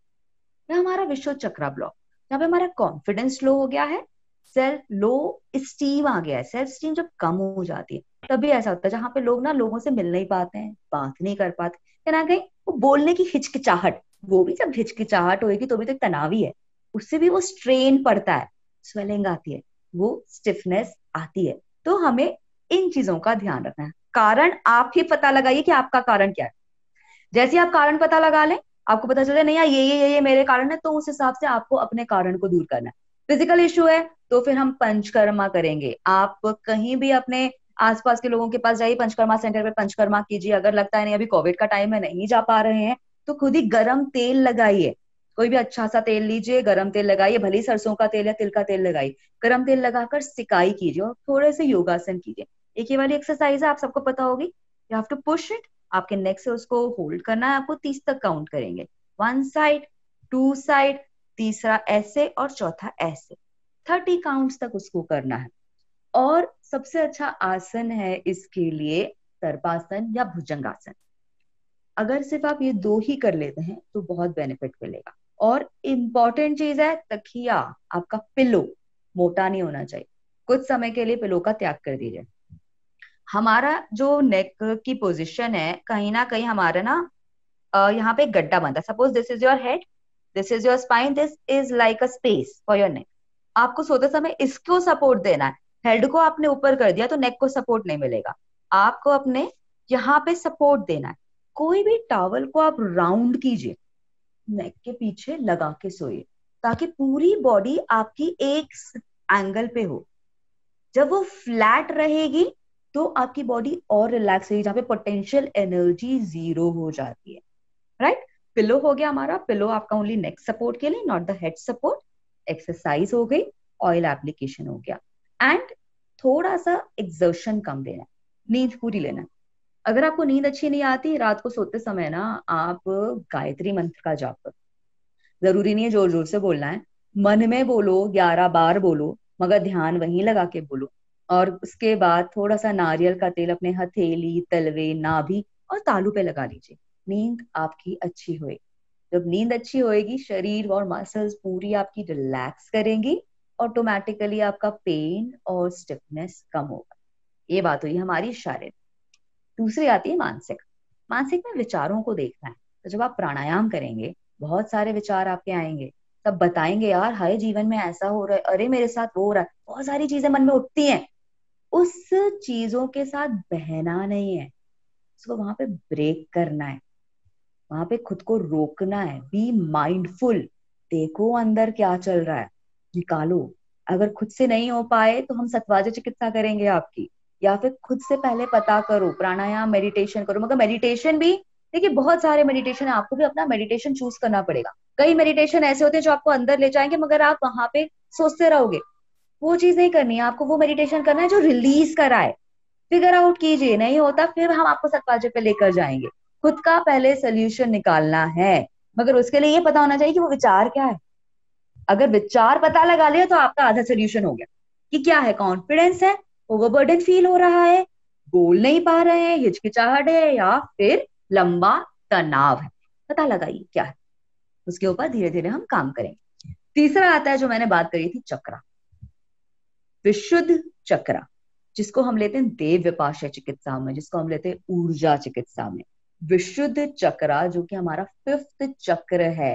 या हमारा विश्व चक्रा ब्लॉक जहाँ पे हमारा कॉन्फिडेंस लो हो गया है सेल्फ लो स्टीम आ गया है सेल्फ स्टीम जब कम हो जाती है तभी ऐसा होता है जहाँ पे लोग ना लोगों से मिल नहीं पाते हैं बात नहीं कर पाते कहीं ना कहीं वो बोलने की हिचकिचाहट वो भी जब हिचकिचाहट होगी तो भी तो तनावी है उससे भी वो स्ट्रेन पड़ता है स्वेलिंग आती है वो स्टिफनेस आती है तो हमें इन चीजों का ध्यान रखना है कारण आप ही पता लगाइए कि आपका कारण क्या है जैसे आप कारण पता लगा लें आपको पता चले नहीं यार ये ये ये मेरे कारण है तो उस हिसाब से आपको अपने कारण को दूर करना है फिजिकल इश्यू है तो फिर हम पंचकर्मा करेंगे आप कहीं भी अपने आसपास के लोगों के पास जाइए पंचकर्मा सेंटर पर पंचकर्मा कीजिए अगर लगता है नहीं अभी कोविड का टाइम है नहीं जा पा रहे हैं तो खुद ही गर्म तेल लगाइए कोई भी अच्छा सा तेल लीजिए गर्म तेल लगाइए भले सरसों का तेल या तिल का तेल लगाइए गर्म तेल लगाकर सिकाई कीजिए और थोड़े से योगासन कीजिए एक ये वाली एक्सरसाइज है आप सबको पता होगी you have to push it आपके नेक से उसको होल्ड करना है आपको तीस तक काउंट करेंगे वन साइड टू साइड तीसरा ऐसे और चौथा ऐसे थर्टी काउंट्स तक उसको करना है और सबसे अच्छा आसन है इसके लिए सर्पासन या भुजंगासन अगर सिर्फ आप ये दो ही कर लेते हैं तो बहुत बेनिफिट मिलेगा और इम्पॉर्टेंट चीज है तकिया आपका पिलो मोटा नहीं होना चाहिए कुछ समय के लिए पिलो का त्याग कर दीजिए हमारा जो नेक की पोजिशन है कहीं ना कहीं हमारा ना यहाँ पे गड्ढा बनता है suppose this is your head this is your spine this is like a space for your neck आपको सोते समय इसको सपोर्ट देना है हेड को आपने ऊपर कर दिया तो नेक को सपोर्ट नहीं मिलेगा आपको अपने यहाँ पे सपोर्ट देना है कोई भी टॉवल को आप राउंड कीजिए नेक के पीछे लगा के सोइए ताकि पूरी बॉडी आपकी एक एंगल पे हो जब वो फ्लैट रहेगी तो आपकी बॉडी और रिलैक्स होगी जहाँ पे पोटेंशियल एनर्जी जीरो हो जाती है राइट right? पिलो हो गया हमारा पिलो आपका ओनली नेक सपोर्ट के लिए not the head support exercise हो गई ऑयल एप्लीकेशन हो गया एंड थोड़ा सा एक्सर्शन कम देना नींद पूरी लेना अगर आपको नींद अच्छी नहीं आती रात को सोते समय ना आप गायत्री मंत्र का जाप करो जरूरी नहीं है जोर जोर से बोलना है मन में बोलो ग्यारह बार बोलो मगर ध्यान वहीं लगा के बोलो और उसके बाद थोड़ा सा नारियल का तेल अपने हथेली तलवे नाभि और तालू पे लगा लीजिए नींद आपकी अच्छी होएगी जब नींद अच्छी होएगी शरीर और मसल्स पूरी आपकी रिलैक्स करेंगी ऑटोमेटिकली आपका पेन और स्टिफनेस कम होगा ये बात हुई हमारी शारीरिक दूसरी आती है मानसिक मानसिक में विचारों को देखना है तो जब आप प्राणायाम करेंगे बहुत सारे विचार आपके आएंगे सब बताएंगे यार हाय जीवन में ऐसा हो रहा है अरे मेरे साथ वो हो रहा है बहुत सारी चीजें मन में उठती हैं उस चीजों के साथ बहना नहीं है उसको वहां पे ब्रेक करना है वहां पे खुद को रोकना है बी माइंडफुल देखो अंदर क्या चल रहा है निकालो अगर खुद से नहीं हो पाए तो हम सतवाजा चिकित्सा करेंगे आपकी या फिर खुद से पहले पता करो प्राणायाम मेडिटेशन करो मगर मेडिटेशन भी देखिए बहुत सारे मेडिटेशन है आपको भी अपना मेडिटेशन चूज करना पड़ेगा कई मेडिटेशन ऐसे होते हैं जो आपको अंदर ले जाएंगे मगर आप वहां पे सोचते रहोगे वो चीज नहीं करनी है आपको वो मेडिटेशन करना है जो रिलीज कराए फिगर आउट कीजिए नहीं होता फिर हम आपको सतपाजे पे लेकर जाएंगे खुद का पहले सोल्यूशन निकालना है मगर उसके लिए ये पता होना चाहिए कि वो विचार क्या है अगर विचार पता लगा लिया तो आपका आधा सोल्यूशन हो गया कि क्या है कॉन्फिडेंस है ओवरबर्डन फील हो रहा है बोल नहीं पा रहे हैं हिचकिचाहट है या फिर लंबा तनाव है पता लगाइए क्या है उसके ऊपर धीरे धीरे हम काम करेंगे तीसरा आता है जो मैंने बात करी थी चक्रा विशुद्ध चक्र जिसको हम लेते हैं देव विपाश चिकित्सा में जिसको हम लेते हैं ऊर्जा चिकित्सा में विशुद्ध चक्रा जो कि हमारा फिफ्थ चक्र है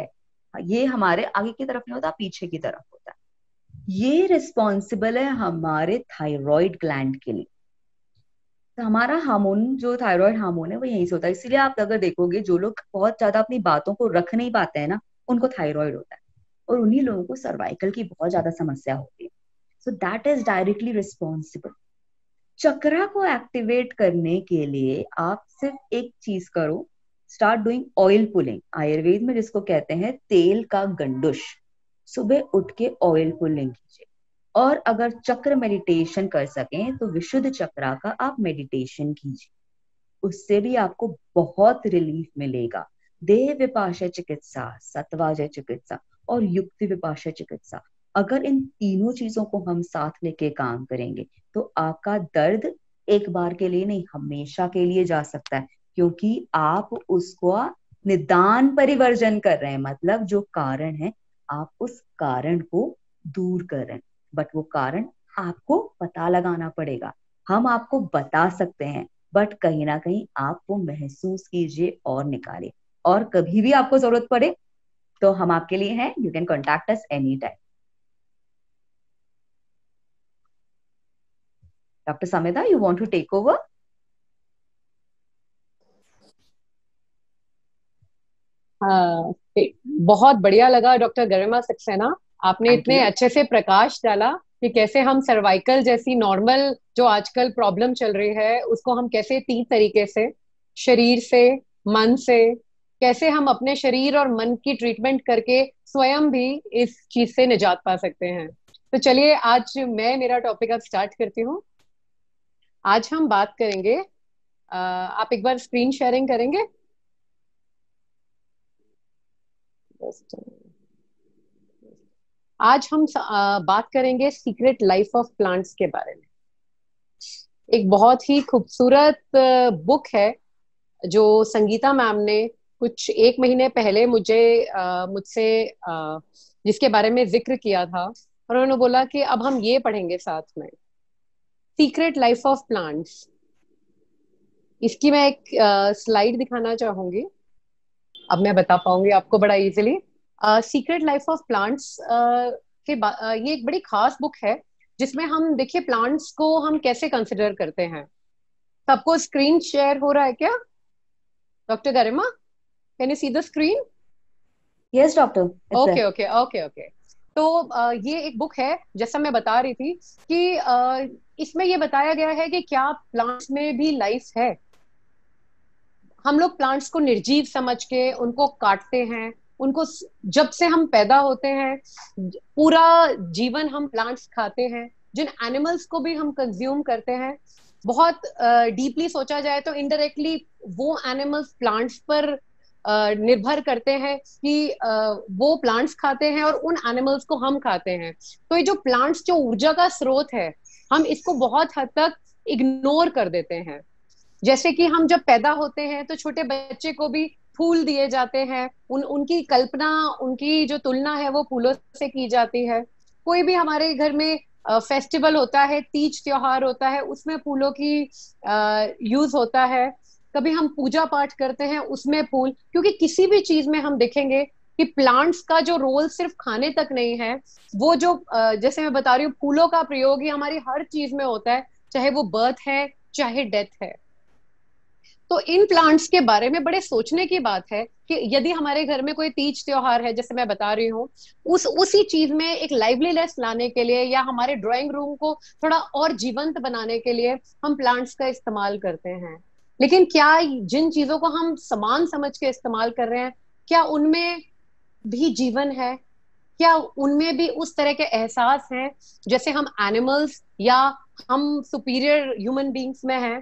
ये हमारे आगे की तरफ नहीं होता पीछे की तरफ होता है ये रिस्पॉन्सिबल है हमारे थायराइड ग्लैंड के लिए तो हमारा हार्मोन जो थायराइड हार्मोन है वो यहीं से होता है इसीलिए आप अगर देखोगे जो लोग बहुत ज्यादा अपनी बातों को रख नहीं पाते हैं ना उनको थायराइड होता है और उन्हीं लोगों को सर्वाइकल की बहुत ज्यादा समस्या होती है so that is directly responsible चक्रा को एक्टिवेट करने के लिए आप सिर्फ एक चीज करो start doing oil pulling Ayurveda में जिसको कहते हैं तेल का गंडुश सुबह उठ के ऑयल पुलिंग कीजिए और अगर चक्र मेडिटेशन कर सकें तो विशुद्ध चक्रा का आप मेडिटेशन कीजिए उससे भी आपको बहुत रिलीफ मिलेगा देह विपाशा चिकित्सा सत्वाजय चिकित्सा और युक्ति विपाशा चिकित्सा अगर इन तीनों चीजों को हम साथ लेके काम करेंगे तो आपका दर्द एक बार के लिए नहीं हमेशा के लिए जा सकता है क्योंकि आप उसको निदान परिवर्जन कर रहे हैं मतलब जो कारण है आप उस कारण को दूर कर रहे हैं बट वो कारण आपको पता लगाना पड़ेगा हम आपको बता सकते हैं बट कहीं ना कहीं आप वो महसूस कीजिए और निकाले और कभी भी आपको जरूरत पड़े तो हम आपके लिए हैं you can contact us any time Dr. Sameda, you want to take over? Uh, बहुत बढ़िया लगा डॉक्टर गरिमा सक्सेना आपने इतने अच्छे से प्रकाश डाला कि कैसे हम सर्वाइकल जैसी नॉर्मल जो आजकल प्रॉब्लम चल रही है उसको हम कैसे तीन तरीके से शरीर से मन से कैसे हम अपने शरीर और मन की ट्रीटमेंट करके स्वयं भी इस चीज से निजात पा सकते हैं तो चलिए आज मैं मेरा टॉपिक अब स्टार्ट करती हूँ आज हम बात करेंगे आप एक बार स्क्रीन शेयरिंग करेंगे आज हम बात करेंगे सीक्रेट लाइफ ऑफ प्लांट्स के बारे में एक बहुत ही खूबसूरत बुक है जो संगीता मैम ने कुछ एक महीने पहले मुझे मुझसे जिसके बारे में जिक्र किया था और उन्होंने बोला कि अब हम ये पढ़ेंगे साथ में सीक्रेट लाइफ ऑफ प्लांट्स इसकी मैं एक स्लाइड uh, दिखाना चाहूंगी अब मैं बता पाऊंगी आपको बड़ा easily secret life of plants के uh, ये एक बड़ी खास बुक है जिसमें हम देखिए प्लांट्स को हम कैसे कंसिडर करते हैं सबको स्क्रीन शेयर हो रहा है क्या doctor Garima can you see the screen yes doctor okay okay okay okay तो ये एक बुक है जैसा मैं बता रही थी कि इसमें ये बताया गया है कि क्या प्लांट्स में भी लाइफ है हम लोग प्लांट्स को निर्जीव समझ के उनको काटते हैं उनको जब से हम पैदा होते हैं पूरा जीवन हम प्लांट्स खाते हैं जिन एनिमल्स को भी हम कंज्यूम करते हैं बहुत डीपली uh, सोचा जाए तो इनडायरेक्टली वो एनिमल्स प्लांट्स पर uh, निर्भर करते हैं कि uh, वो प्लांट्स खाते हैं और उन एनिमल्स को हम खाते हैं तो ये जो प्लांट्स जो ऊर्जा का स्रोत है हम इसको बहुत हद तक इग्नोर कर देते हैं जैसे कि हम जब पैदा होते हैं तो छोटे बच्चे को भी फूल दिए जाते हैं उन उनकी कल्पना उनकी जो तुलना है वो फूलों से की जाती है कोई भी हमारे घर में फेस्टिवल होता है तीज त्योहार होता है उसमें फूलों की यूज होता है कभी हम पूजा पाठ करते हैं उसमें फूल क्योंकि किसी भी चीज में हम देखेंगे कि प्लांट्स का जो रोल सिर्फ खाने तक नहीं है वो जो जैसे मैं बता रही हूँ फूलों का प्रयोग ही हमारी हर चीज में होता है चाहे वो बर्थ है चाहे डेथ है तो इन प्लांट्स के बारे में बड़े सोचने की बात है कि यदि हमारे घर में कोई तीज त्योहार है जैसे मैं बता रही हूँ उस उसी चीज में एक लाइवलीनेस लाने के लिए या हमारे ड्राइंग रूम को थोड़ा और जीवंत बनाने के लिए हम प्लांट्स का इस्तेमाल करते हैं लेकिन क्या जिन चीजों को हम समान समझ के इस्तेमाल कर रहे हैं क्या उनमें भी जीवन है क्या उनमें भी उस तरह के एहसास हैं जैसे हम एनिमल्स या हम सुपीरियर ह्यूमन बींग्स में हैं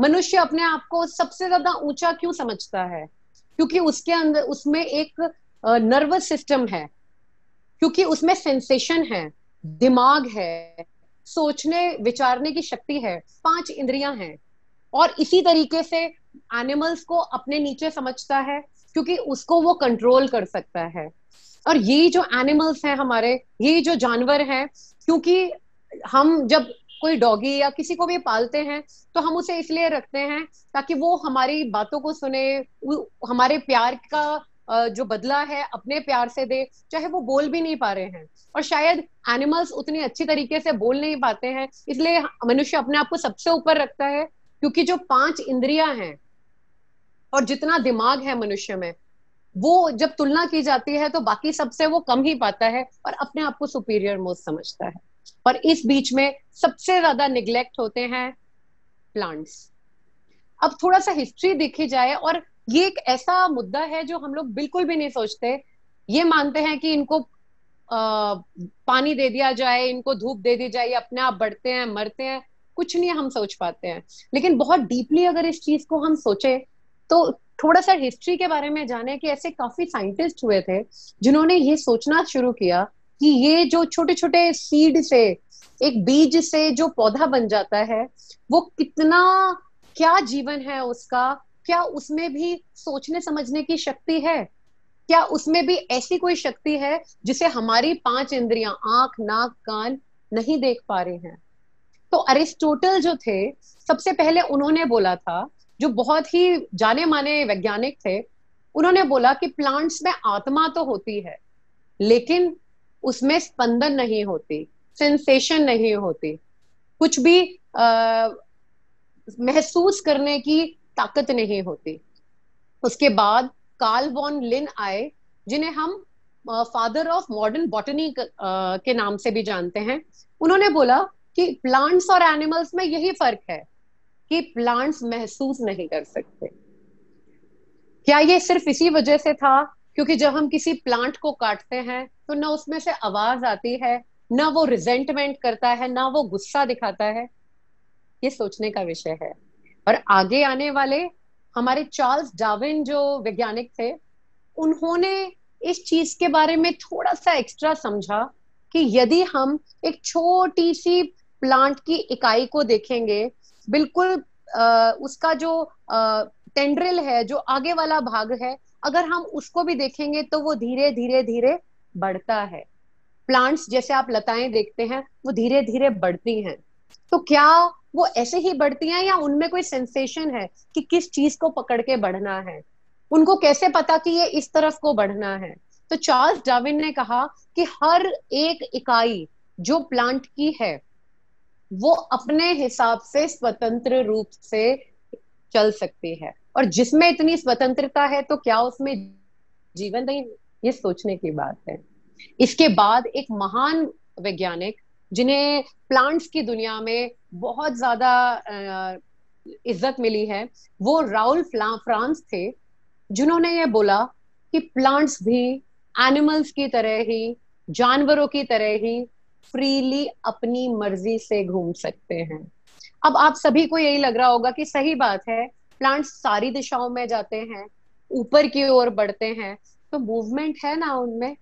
मनुष्य अपने आप को सबसे ज्यादा ऊंचा क्यों समझता है क्योंकि उसके अंदर उसमें एक नर्वस सिस्टम है क्योंकि उसमें सेंसेशन है दिमाग है सोचने विचारने की शक्ति है पांच इंद्रियां हैं और इसी तरीके से एनिमल्स को अपने नीचे समझता है क्योंकि उसको वो कंट्रोल कर सकता है और ये जो एनिमल्स हैं हमारे ये जो जानवर हैं क्योंकि हम जब कोई डॉगी या किसी को भी पालते हैं तो हम उसे इसलिए रखते हैं ताकि वो हमारी बातों को सुने हमारे प्यार का जो बदला है अपने प्यार से दे चाहे वो बोल भी नहीं पा रहे हैं और शायद एनिमल्स उतनी अच्छी तरीके से बोल नहीं पाते हैं इसलिए मनुष्य अपने आप को सबसे ऊपर रखता है क्योंकि जो पांच इंद्रिया हैं और जितना दिमाग है मनुष्य में वो जब तुलना की जाती है तो बाकी सबसे वो कम ही पाता है और अपने आप को सुपीरियर मोस्ट समझता है और इस बीच में सबसे ज्यादा निग्लेक्ट होते हैं प्लांट्स अब थोड़ा सा हिस्ट्री देखी जाए और ये एक ऐसा मुद्दा है जो हम लोग बिल्कुल भी नहीं सोचते ये मानते हैं कि इनको आ, पानी दे दिया जाए इनको धूप दे दी जाए अपने आप बढ़ते हैं मरते हैं कुछ नहीं हम सोच पाते हैं लेकिन बहुत डीपली अगर इस चीज को हम सोचे तो थोड़ा सा हिस्ट्री के बारे में जाने कि ऐसे काफी साइंटिस्ट हुए थे जिन्होंने ये सोचना शुरू किया कि ये जो छोटे छोटे सीड से एक बीज से जो पौधा बन जाता है वो कितना क्या जीवन है उसका क्या उसमें भी सोचने समझने की शक्ति है क्या उसमें भी ऐसी कोई शक्ति है जिसे हमारी पांच इंद्रियां आंख नाक कान नहीं देख पा रहे हैं तो अरिस्टोटल जो थे सबसे पहले उन्होंने बोला था जो बहुत ही जाने माने वैज्ञानिक थे उन्होंने बोला कि प्लांट्स में आत्मा तो होती है लेकिन उसमें स्पंदन नहीं होती सेंसेशन नहीं होती कुछ भी आ, महसूस करने की ताकत नहीं होती उसके बाद कार्ल वॉन लिन आए जिन्हें हम फादर ऑफ मॉडर्न बॉटनी के नाम से भी जानते हैं उन्होंने बोला कि प्लांट्स और एनिमल्स में यही फर्क है कि प्लांट्स महसूस नहीं कर सकते क्या ये सिर्फ इसी वजह से था क्योंकि जब हम किसी प्लांट को काटते हैं तो ना उसमें से आवाज आती है ना वो रिजेंटमेंट करता है ना वो गुस्सा दिखाता है ये सोचने का विषय है और आगे आने वाले हमारे चार्ल्स डाविन जो वैज्ञानिक थे उन्होंने इस चीज के बारे में थोड़ा सा एक्स्ट्रा समझा कि यदि हम एक छोटी सी प्लांट की इकाई को देखेंगे बिल्कुल आ, उसका जो टेंड्रिल है जो आगे वाला भाग है अगर हम उसको भी देखेंगे तो वो धीरे धीरे धीरे बढ़ता है प्लांट्स जैसे आप लताएं देखते हैं वो धीरे धीरे बढ़ती हैं तो क्या वो ऐसे ही बढ़ती हैं या उनमें कोई सेंसेशन है कि किस चीज को पकड़ के बढ़ना है उनको कैसे पता कि ये इस तरफ को बढ़ना है तो चार्ल्स डाविन ने कहा कि हर एक इकाई जो प्लांट की है वो अपने हिसाब से स्वतंत्र रूप से चल सकती है और जिसमें इतनी स्वतंत्रता है तो क्या उसमें जीवन नहीं ये सोचने की बात है इसके बाद एक महान वैज्ञानिक जिन्हें प्लांट्स की दुनिया में बहुत ज्यादा इज्जत मिली है वो राहुल फ्रांस थे जिन्होंने ये बोला कि प्लांट्स भी एनिमल्स की तरह ही जानवरों की तरह ही फ्रीली अपनी मर्जी से घूम सकते हैं अब आप सभी को यही लग रहा होगा कि सही बात है प्लांट्स सारी दिशाओं में जाते हैं ऊपर की ओर बढ़ते हैं तो मूवमेंट है ना उनमें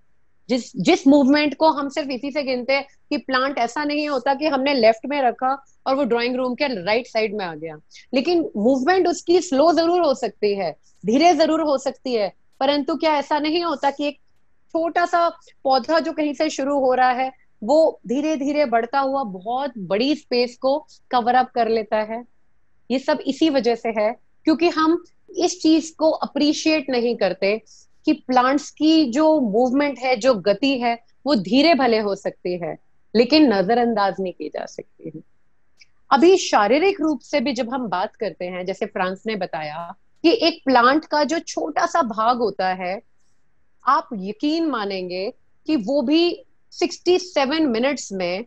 जिस जिस मूवमेंट को हम सिर्फ इसी से गिनते हैं कि प्लांट ऐसा नहीं होता कि हमने लेफ्ट में रखा और वो ड्राइंग रूम के राइट साइड में आ गया लेकिन मूवमेंट उसकी स्लो जरूर हो सकती है धीरे जरूर हो सकती है परंतु क्या ऐसा नहीं होता कि एक छोटा सा पौधा जो कहीं से शुरू हो रहा है वो धीरे धीरे बढ़ता हुआ बहुत बड़ी स्पेस को कवर अप कर लेता है ये सब इसी वजह से है क्योंकि हम इस चीज को अप्रिशिएट नहीं करते कि प्लांट्स की जो मूवमेंट है जो गति है वो धीरे भले हो सकती है लेकिन नजरअंदाज नहीं की जा सकती है अभी शारीरिक रूप से भी जब हम बात करते हैं जैसे फ्रांस ने बताया कि एक प्लांट का जो छोटा सा भाग होता है आप यकीन मानेंगे कि वो भी 67 मिनट्स में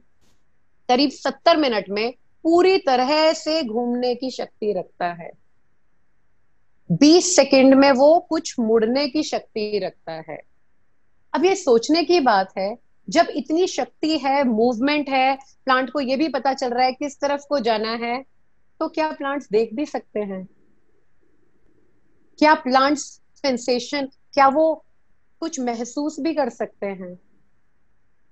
करीब 70 मिनट में पूरी तरह से घूमने की शक्ति रखता है 20 सेकंड में वो कुछ मुड़ने की शक्ति रखता है अब ये सोचने की बात है जब इतनी शक्ति है मूवमेंट है प्लांट को ये भी पता चल रहा है किस तरफ को जाना है तो क्या प्लांट्स देख भी सकते हैं क्या प्लांट्स सेंसेशन क्या वो कुछ महसूस भी कर सकते हैं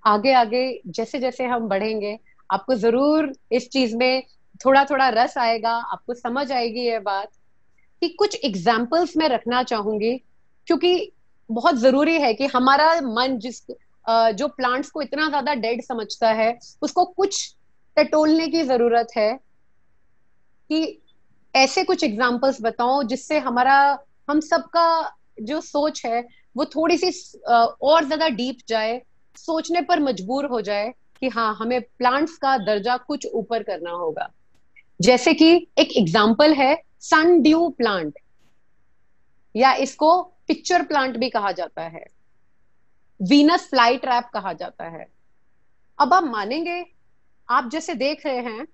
आगे आगे जैसे जैसे हम बढ़ेंगे आपको जरूर इस चीज में थोड़ा थोड़ा रस आएगा आपको समझ आएगी ये बात कि कुछ एग्जाम्पल्स मैं रखना चाहूंगी क्योंकि बहुत जरूरी है कि हमारा मन जिस जो प्लांट्स को इतना ज्यादा डेड समझता है उसको कुछ टटोलने की जरूरत है कि ऐसे कुछ एग्जाम्पल्स बताओ जिससे हमारा हम सबका जो सोच है वो थोड़ी सी और ज्यादा डीप जाए सोचने पर मजबूर हो जाए कि हाँ हमें प्लांट्स का दर्जा कुछ ऊपर करना होगा जैसे कि एक एग्जाम्पल है सन ड्यू प्लांट या इसको पिक्चर प्लांट भी कहा जाता है वीनस फ्लाई ट्रैप कहा जाता है अब आप मानेंगे आप जैसे देख रहे हैं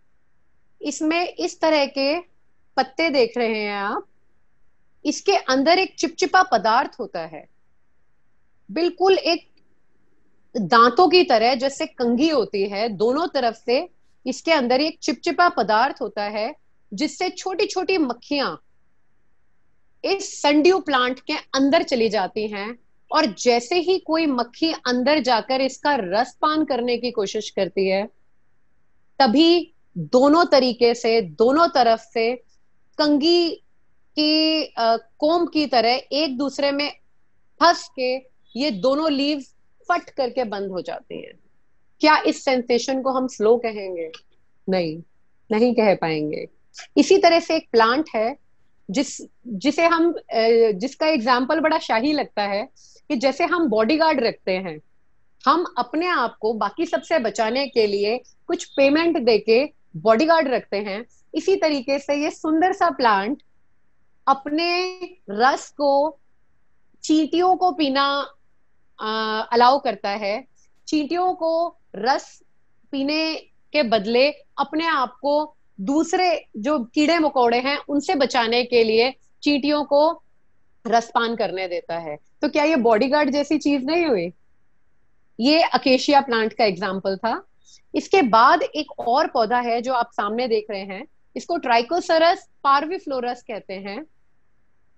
इसमें इस तरह के पत्ते देख रहे हैं आप इसके अंदर एक चिपचिपा पदार्थ होता है बिल्कुल एक दांतों की तरह जैसे कंघी होती है दोनों तरफ से इसके अंदर एक चिपचिपा पदार्थ होता है जिससे छोटी छोटी मक्खियां इस संड्यू प्लांट के अंदर चली जाती हैं और जैसे ही कोई मक्खी अंदर जाकर इसका रस पान करने की कोशिश करती है तभी दोनों तरीके से दोनों तरफ से कंगी की कोम की तरह एक दूसरे में फंस के ये दोनों लीव्स फट करके बंद हो जाती है क्या इस सेंसेशन को हम स्लो कहेंगे नहीं नहीं कह पाएंगे इसी तरह से एक प्लांट है जिस जिसे हम जिसका एग्जाम्पल बड़ा शाही लगता है कि जैसे हम बॉडीगार्ड रखते हैं हम अपने आप को बाकी सबसे बचाने के लिए कुछ पेमेंट देके बॉडीगार्ड रखते हैं इसी तरीके से ये सुंदर सा प्लांट अपने रस को चीटियों को पीना अलाउ करता है चींटियों को रस पीने के बदले अपने आप को दूसरे जो कीड़े मकोड़े हैं उनसे बचाने के लिए चींटियों को रसपान करने देता है तो क्या ये बॉडीगार्ड जैसी चीज नहीं हुई ये अकेशिया प्लांट का एग्जाम्पल था इसके बाद एक और पौधा है जो आप सामने देख रहे हैं इसको ट्राइकोसरस पार्विफ्लोरस कहते हैं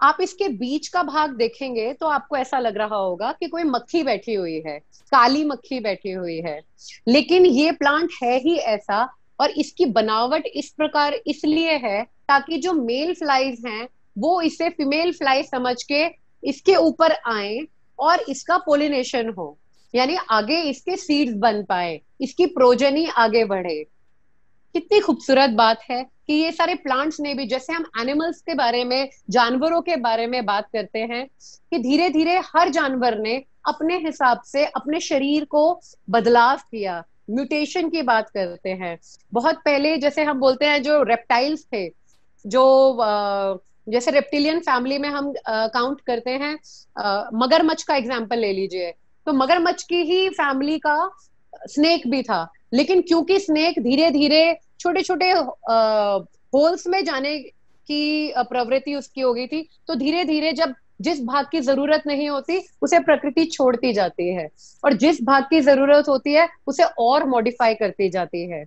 आप इसके बीच का भाग देखेंगे तो आपको ऐसा लग रहा होगा कि कोई मक्खी बैठी हुई है काली मक्खी बैठी हुई है लेकिन ये प्लांट है ही ऐसा और इसकी बनावट इस प्रकार इसलिए है ताकि जो मेल फ्लाइज हैं वो इसे फीमेल फ्लाई समझ के इसके ऊपर आए और इसका पोलिनेशन हो यानी आगे इसके सीड्स बन पाए इसकी प्रोजनी आगे बढ़े कितनी खूबसूरत बात है कि ये सारे प्लांट्स ने भी जैसे हम एनिमल्स के बारे में जानवरों के बारे में बात करते हैं कि धीरे धीरे हर जानवर ने अपने हिसाब से अपने शरीर को बदलाव किया म्यूटेशन की बात करते हैं बहुत पहले जैसे हम बोलते हैं जो रेप्टाइल्स थे जो जैसे रेप्टिलियन फैमिली में हम काउंट करते हैं मगरमच्छ का एग्जाम्पल ले लीजिए तो मगरमच्छ की ही फैमिली का स्नेक भी था लेकिन क्योंकि स्नेक धीरे धीरे छोटे छोटे होल्स में जाने की प्रवृत्ति उसकी हो गई थी तो धीरे धीरे जब जिस भाग की जरूरत नहीं होती उसे प्रकृति छोड़ती जाती है और जिस भाग की जरूरत होती है उसे और मॉडिफाई करती जाती है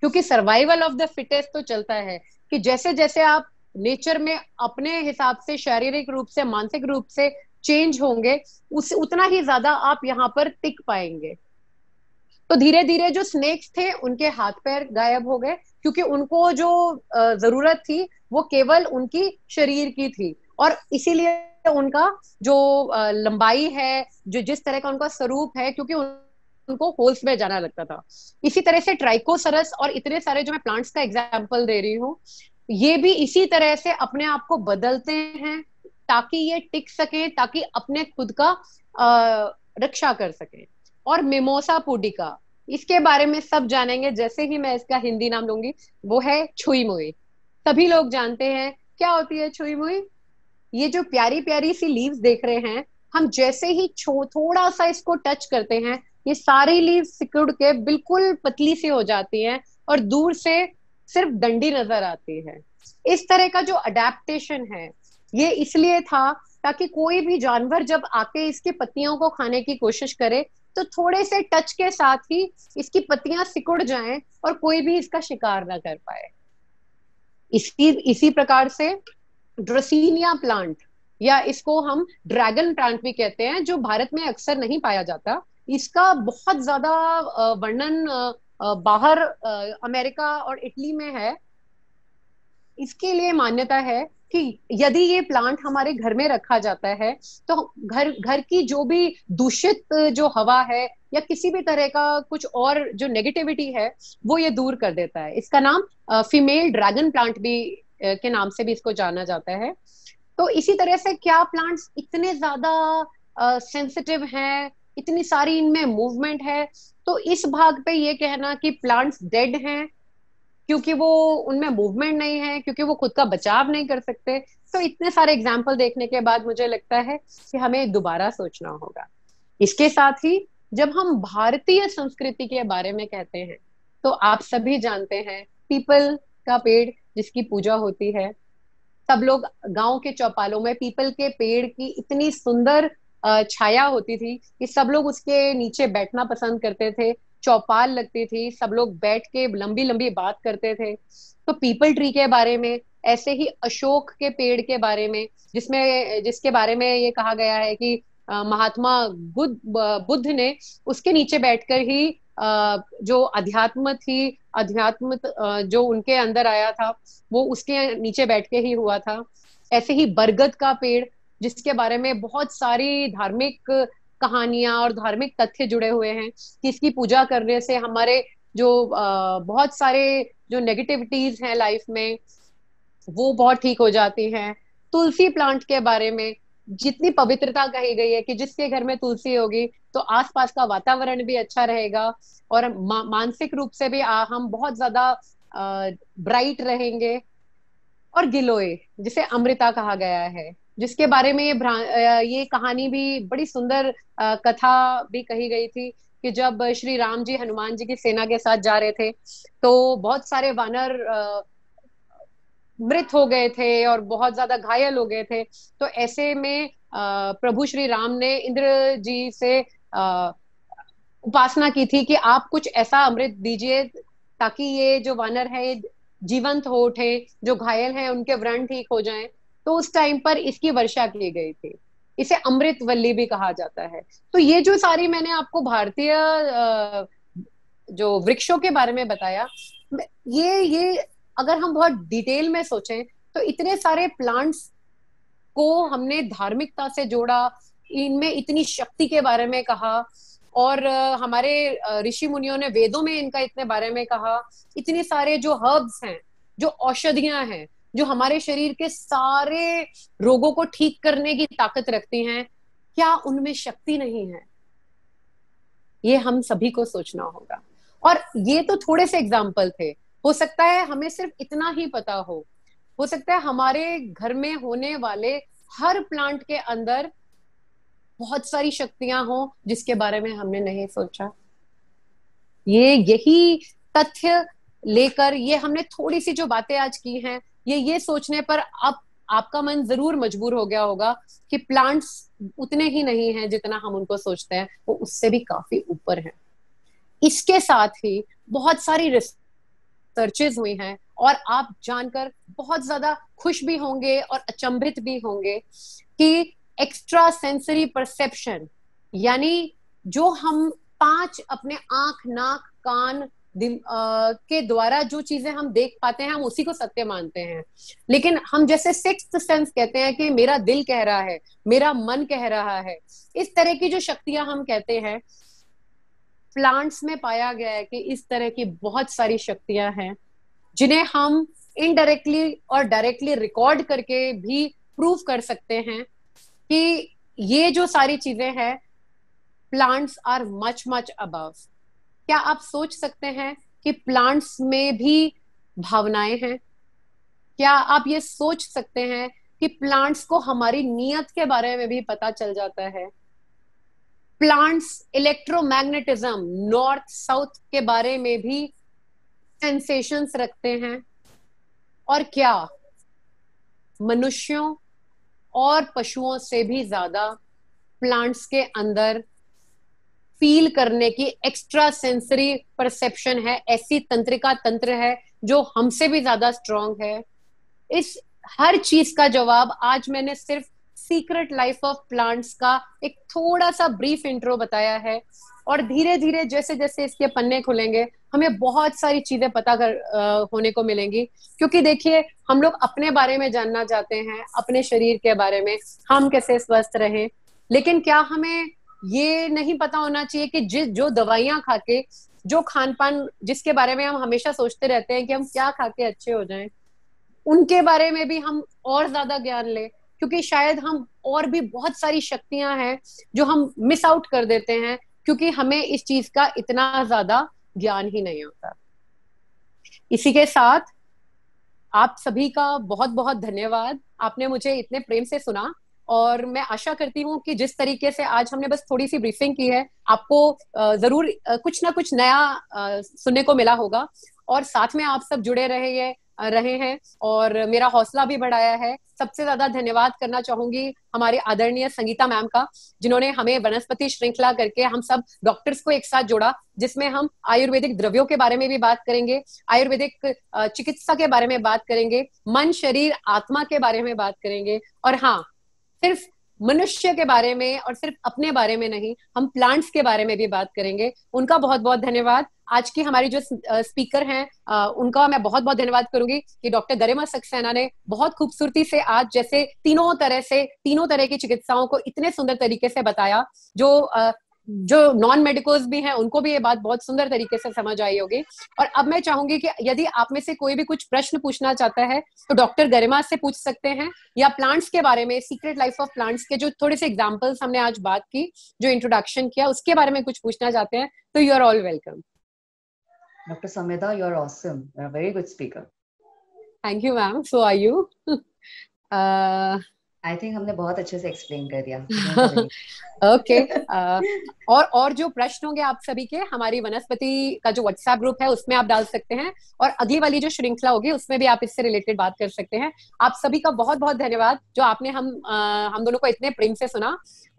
क्योंकि सर्वाइवल ऑफ द फिटेस्ट तो चलता है कि जैसे जैसे आप नेचर में अपने हिसाब से शारीरिक रूप से मानसिक रूप से चेंज होंगे उस उतना ही ज्यादा आप यहाँ पर टिक पाएंगे तो धीरे धीरे जो स्नेक्स थे उनके हाथ पैर गायब हो गए क्योंकि उनको जो जरूरत थी वो केवल उनकी शरीर की थी और इसीलिए उनका जो लंबाई है जो जिस तरह का उनका स्वरूप है क्योंकि उन, उनको होल्स में जाना लगता था इसी तरह से ट्राइकोसरस और इतने सारे जो मैं प्लांट्स का एग्जाम्पल दे रही हूँ ये भी इसी तरह से अपने आप को बदलते हैं ताकि ये टिक सके ताकि अपने खुद का आ, रक्षा कर सके और मिमोसा पुडिका इसके बारे में सब जानेंगे जैसे ही मैं इसका हिंदी नाम लूंगी वो है छुई मुई सभी लोग जानते हैं क्या होती है छुई मुई ये जो प्यारी प्यारी सी लीव्स देख रहे हैं हम जैसे ही थोड़ा सा इसको टच करते हैं ये सारी लीव सिकुड़ के बिल्कुल पतली सी हो जाती हैं और दूर से सिर्फ डंडी नजर आती है इस तरह का जो अडेप्टेशन है ये इसलिए था ताकि कोई भी जानवर जब आके इसके पत्तियों को खाने की कोशिश करे तो थोड़े से टच के साथ ही इसकी पत्तियां सिकुड़ जाएं और कोई भी इसका शिकार ना कर पाए इसी इसी प्रकार से ड्रसीनिया प्लांट या इसको हम ड्रैगन प्लांट भी कहते हैं जो भारत में अक्सर नहीं पाया जाता इसका बहुत ज्यादा वर्णन बाहर अमेरिका और इटली में है इसके लिए मान्यता है कि यदि ये प्लांट हमारे घर में रखा जाता है तो घर घर की जो भी दूषित जो हवा है या किसी भी तरह का कुछ और जो नेगेटिविटी है वो ये दूर कर देता है इसका नाम फीमेल ड्रैगन प्लांट भी के नाम से भी इसको जाना जाता है तो इसी तरह से क्या प्लांट्स इतने ज्यादा सेंसिटिव हैं इतनी सारी इनमें मूवमेंट है तो इस भाग पे ये कहना कि प्लांट्स डेड हैं क्योंकि वो उनमें मूवमेंट नहीं है क्योंकि वो खुद का बचाव नहीं कर सकते तो इतने सारे एग्जाम्पल देखने के बाद मुझे लगता है कि हमें दोबारा सोचना होगा इसके साथ ही जब हम भारतीय संस्कृति के बारे में कहते हैं तो आप सभी जानते हैं पीपल का पेड़ जिसकी पूजा होती है सब लोग गांव के चौपालों में पीपल के पेड़ की इतनी सुंदर छाया होती थी कि सब लोग उसके नीचे बैठना पसंद करते थे चौपाल लगती थी सब लोग बैठ के लंबी लंबी बात करते थे तो पीपल ट्री के बारे में ऐसे ही अशोक के पेड़ के बारे में जिसमें जिसके बारे में ये कहा गया है कि महात्मा बुद्ध बुद्ध ने उसके नीचे बैठकर ही जो अध्यात्म थी अध्यात्म जो उनके अंदर आया था वो उसके नीचे बैठ के ही हुआ था ऐसे ही बरगद का पेड़ जिसके बारे में बहुत सारी धार्मिक कहानियां और धार्मिक तथ्य जुड़े हुए हैं कि इसकी पूजा करने से हमारे जो बहुत सारे जो नेगेटिविटीज हैं लाइफ में वो बहुत ठीक हो जाती हैं तुलसी प्लांट के बारे में जितनी पवित्रता कही गई है कि जिसके घर में तुलसी होगी तो आसपास का वातावरण भी अच्छा रहेगा और मा, मानसिक रूप से भी आ, हम बहुत ज्यादा ब्राइट रहेंगे और गिलोय जिसे अमृता कहा गया है जिसके बारे में ये ये कहानी भी बड़ी सुंदर कथा भी कही गई थी कि जब श्री राम जी हनुमान जी की सेना के साथ जा रहे थे तो बहुत सारे वानर मृत हो गए थे और बहुत ज्यादा घायल हो गए थे तो ऐसे में प्रभु श्री राम ने इंद्र जी से उपासना की थी कि आप कुछ ऐसा अमृत दीजिए ताकि ये जो वानर है जीवंत हो उठे जो घायल है उनके व्रण ठीक हो जाएं तो उस टाइम पर इसकी वर्षा की गई थी इसे अमृत वल्ली भी कहा जाता है तो ये जो सारी मैंने आपको भारतीय जो वृक्षों के बारे में बताया ये ये अगर हम बहुत डिटेल में सोचें तो इतने सारे प्लांट्स को हमने धार्मिकता से जोड़ा इनमें इतनी शक्ति के बारे में कहा और हमारे ऋषि मुनियों ने वेदों में इनका इतने बारे में कहा इतने सारे जो हर्ब्स हैं जो औषधियां हैं जो हमारे शरीर के सारे रोगों को ठीक करने की ताकत रखती हैं क्या उनमें शक्ति नहीं है ये हम सभी को सोचना होगा और ये तो थोड़े से एग्जाम्पल थे हो सकता है हमें सिर्फ इतना ही पता हो हो सकता है हमारे घर में होने वाले हर प्लांट के अंदर बहुत सारी शक्तियां हों जिसके बारे में हमने नहीं सोचा ये यही तथ्य लेकर ये हमने थोड़ी सी जो बातें आज की हैं ये ये सोचने पर अब आपका मन जरूर मजबूर हो गया होगा कि प्लांट्स उतने ही नहीं हैं जितना हम उनको सोचते हैं वो उससे भी काफी ऊपर हैं इसके साथ ही बहुत सारी रिसर्चेज हुई हैं और आप जानकर बहुत ज्यादा खुश भी होंगे और अचंभित भी होंगे कि एक्स्ट्रा सेंसरी परसेप्शन यानी जो हम पांच अपने आंख नाक कान के द्वारा जो चीजें हम देख पाते हैं हम उसी को सत्य मानते हैं लेकिन हम जैसे सिक्स सेंस कहते हैं कि मेरा दिल कह रहा है मेरा मन कह रहा है इस तरह की जो शक्तियां हम कहते हैं प्लांट्स में पाया गया है कि इस तरह की बहुत सारी शक्तियां हैं जिन्हें हम इनडायरेक्टली और डायरेक्टली रिकॉर्ड करके भी प्रूव कर सकते हैं कि ये जो सारी चीजें हैं plants are much much above क्या आप सोच सकते हैं कि प्लांट्स में भी भावनाएं हैं क्या आप ये सोच सकते हैं कि प्लांट्स को हमारी नीयत के बारे में भी पता चल जाता है प्लांट्स इलेक्ट्रोमैग्नेटिज्म नॉर्थ साउथ के बारे में भी सेंसेशंस रखते हैं और क्या मनुष्यों और पशुओं से भी ज्यादा प्लांट्स के अंदर फील करने की एक्स्ट्रा सेंसरी परसेप्शन है ऐसी तंत्रिका तंत्र है जो हमसे भी ज्यादा स्ट्रांग है इस हर चीज का जवाब आज मैंने सिर्फ सीक्रेट लाइफ ऑफ प्लांट्स का एक थोड़ा सा ब्रीफ इंट्रो बताया है और धीरे धीरे जैसे जैसे इसके पन्ने खुलेंगे हमें बहुत सारी चीजें पता कर आ, होने को मिलेंगी क्योंकि देखिए हम लोग अपने बारे में जानना चाहते हैं अपने शरीर के बारे में हम कैसे स्वस्थ रहें लेकिन क्या हमें ये नहीं पता होना चाहिए कि जिस जो दवाइयां खा के जो खान पान जिसके बारे में हम हमेशा सोचते रहते हैं कि हम क्या खा के अच्छे हो जाएं उनके बारे में भी हम और ज्यादा ज्ञान लें क्योंकि शायद हम और भी बहुत सारी शक्तियां हैं जो हम मिस आउट कर देते हैं क्योंकि हमें इस चीज का इतना ज्यादा ज्ञान ही नहीं होता इसी के साथ आप सभी का बहुत बहुत धन्यवाद आपने मुझे इतने प्रेम से सुना और मैं आशा करती हूँ कि जिस तरीके से आज हमने बस थोड़ी सी ब्रीफिंग की है आपको जरूर कुछ ना कुछ नया सुनने को मिला होगा और साथ में आप सब जुड़े रहे हैं रहे हैं और मेरा हौसला भी बढ़ाया है सबसे ज्यादा धन्यवाद करना चाहूंगी हमारे आदरणीय संगीता मैम का जिन्होंने हमें वनस्पति श्रृंखला करके हम सब डॉक्टर्स को एक साथ जोड़ा जिसमें हम आयुर्वेदिक द्रव्यों के बारे में भी बात करेंगे आयुर्वेदिक चिकित्सा के बारे में बात करेंगे मन शरीर आत्मा के बारे में बात करेंगे और हाँ सिर्फ मनुष्य के बारे में और सिर्फ अपने बारे में नहीं हम प्लांट्स के बारे में भी बात करेंगे उनका बहुत बहुत धन्यवाद आज की हमारी जो स्पीकर हैं उनका मैं बहुत बहुत धन्यवाद करूंगी कि डॉक्टर गरिमा सक्सेना ने बहुत खूबसूरती से आज जैसे तीनों तरह से तीनों तरह की चिकित्साओं को इतने सुंदर तरीके से बताया जो जो नॉन मेडिकोज भी हैं उनको भी ये बात बहुत सुंदर तरीके से समझ आई होगी और अब मैं चाहूंगी कि यदि आप में से कोई भी कुछ प्रश्न पूछना चाहता है तो डॉक्टर गरिमा से पूछ सकते हैं या प्लांट्स के बारे में सीक्रेट लाइफ ऑफ प्लांट्स के जो थोड़े से एग्जाम्पल्स हमने आज बात की जो इंट्रोडक्शन किया उसके बारे में कुछ पूछना चाहते हैं तो you are all welcome doctor you are awesome very good speaker thank you ma'am so are you I think हमने बहुत अच्छे से एक्सप्लेन कर दिया ओके <laughs> okay. uh, और और जो प्रश्न होंगे आप सभी के हमारी वनस्पति का जो व्हाट्सएप ग्रुप है उसमें आप डाल सकते हैं और अगली वाली जो श्रृंखला होगी उसमें भी आप इससे रिलेटेड बात कर सकते हैं आप सभी का बहुत बहुत धन्यवाद जो आपने हम आ, हम दोनों को इतने प्रेम से सुना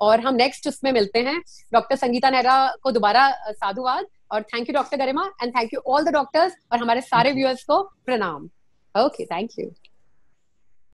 और हम नेक्स्ट उसमें मिलते हैं डॉक्टर संगीता नेहरा को दोबारा साधुवाद और thank you doctor Garima and thank you all the doctors और हमारे सारे व्यूअर्स को प्रणाम ओके थैंक यू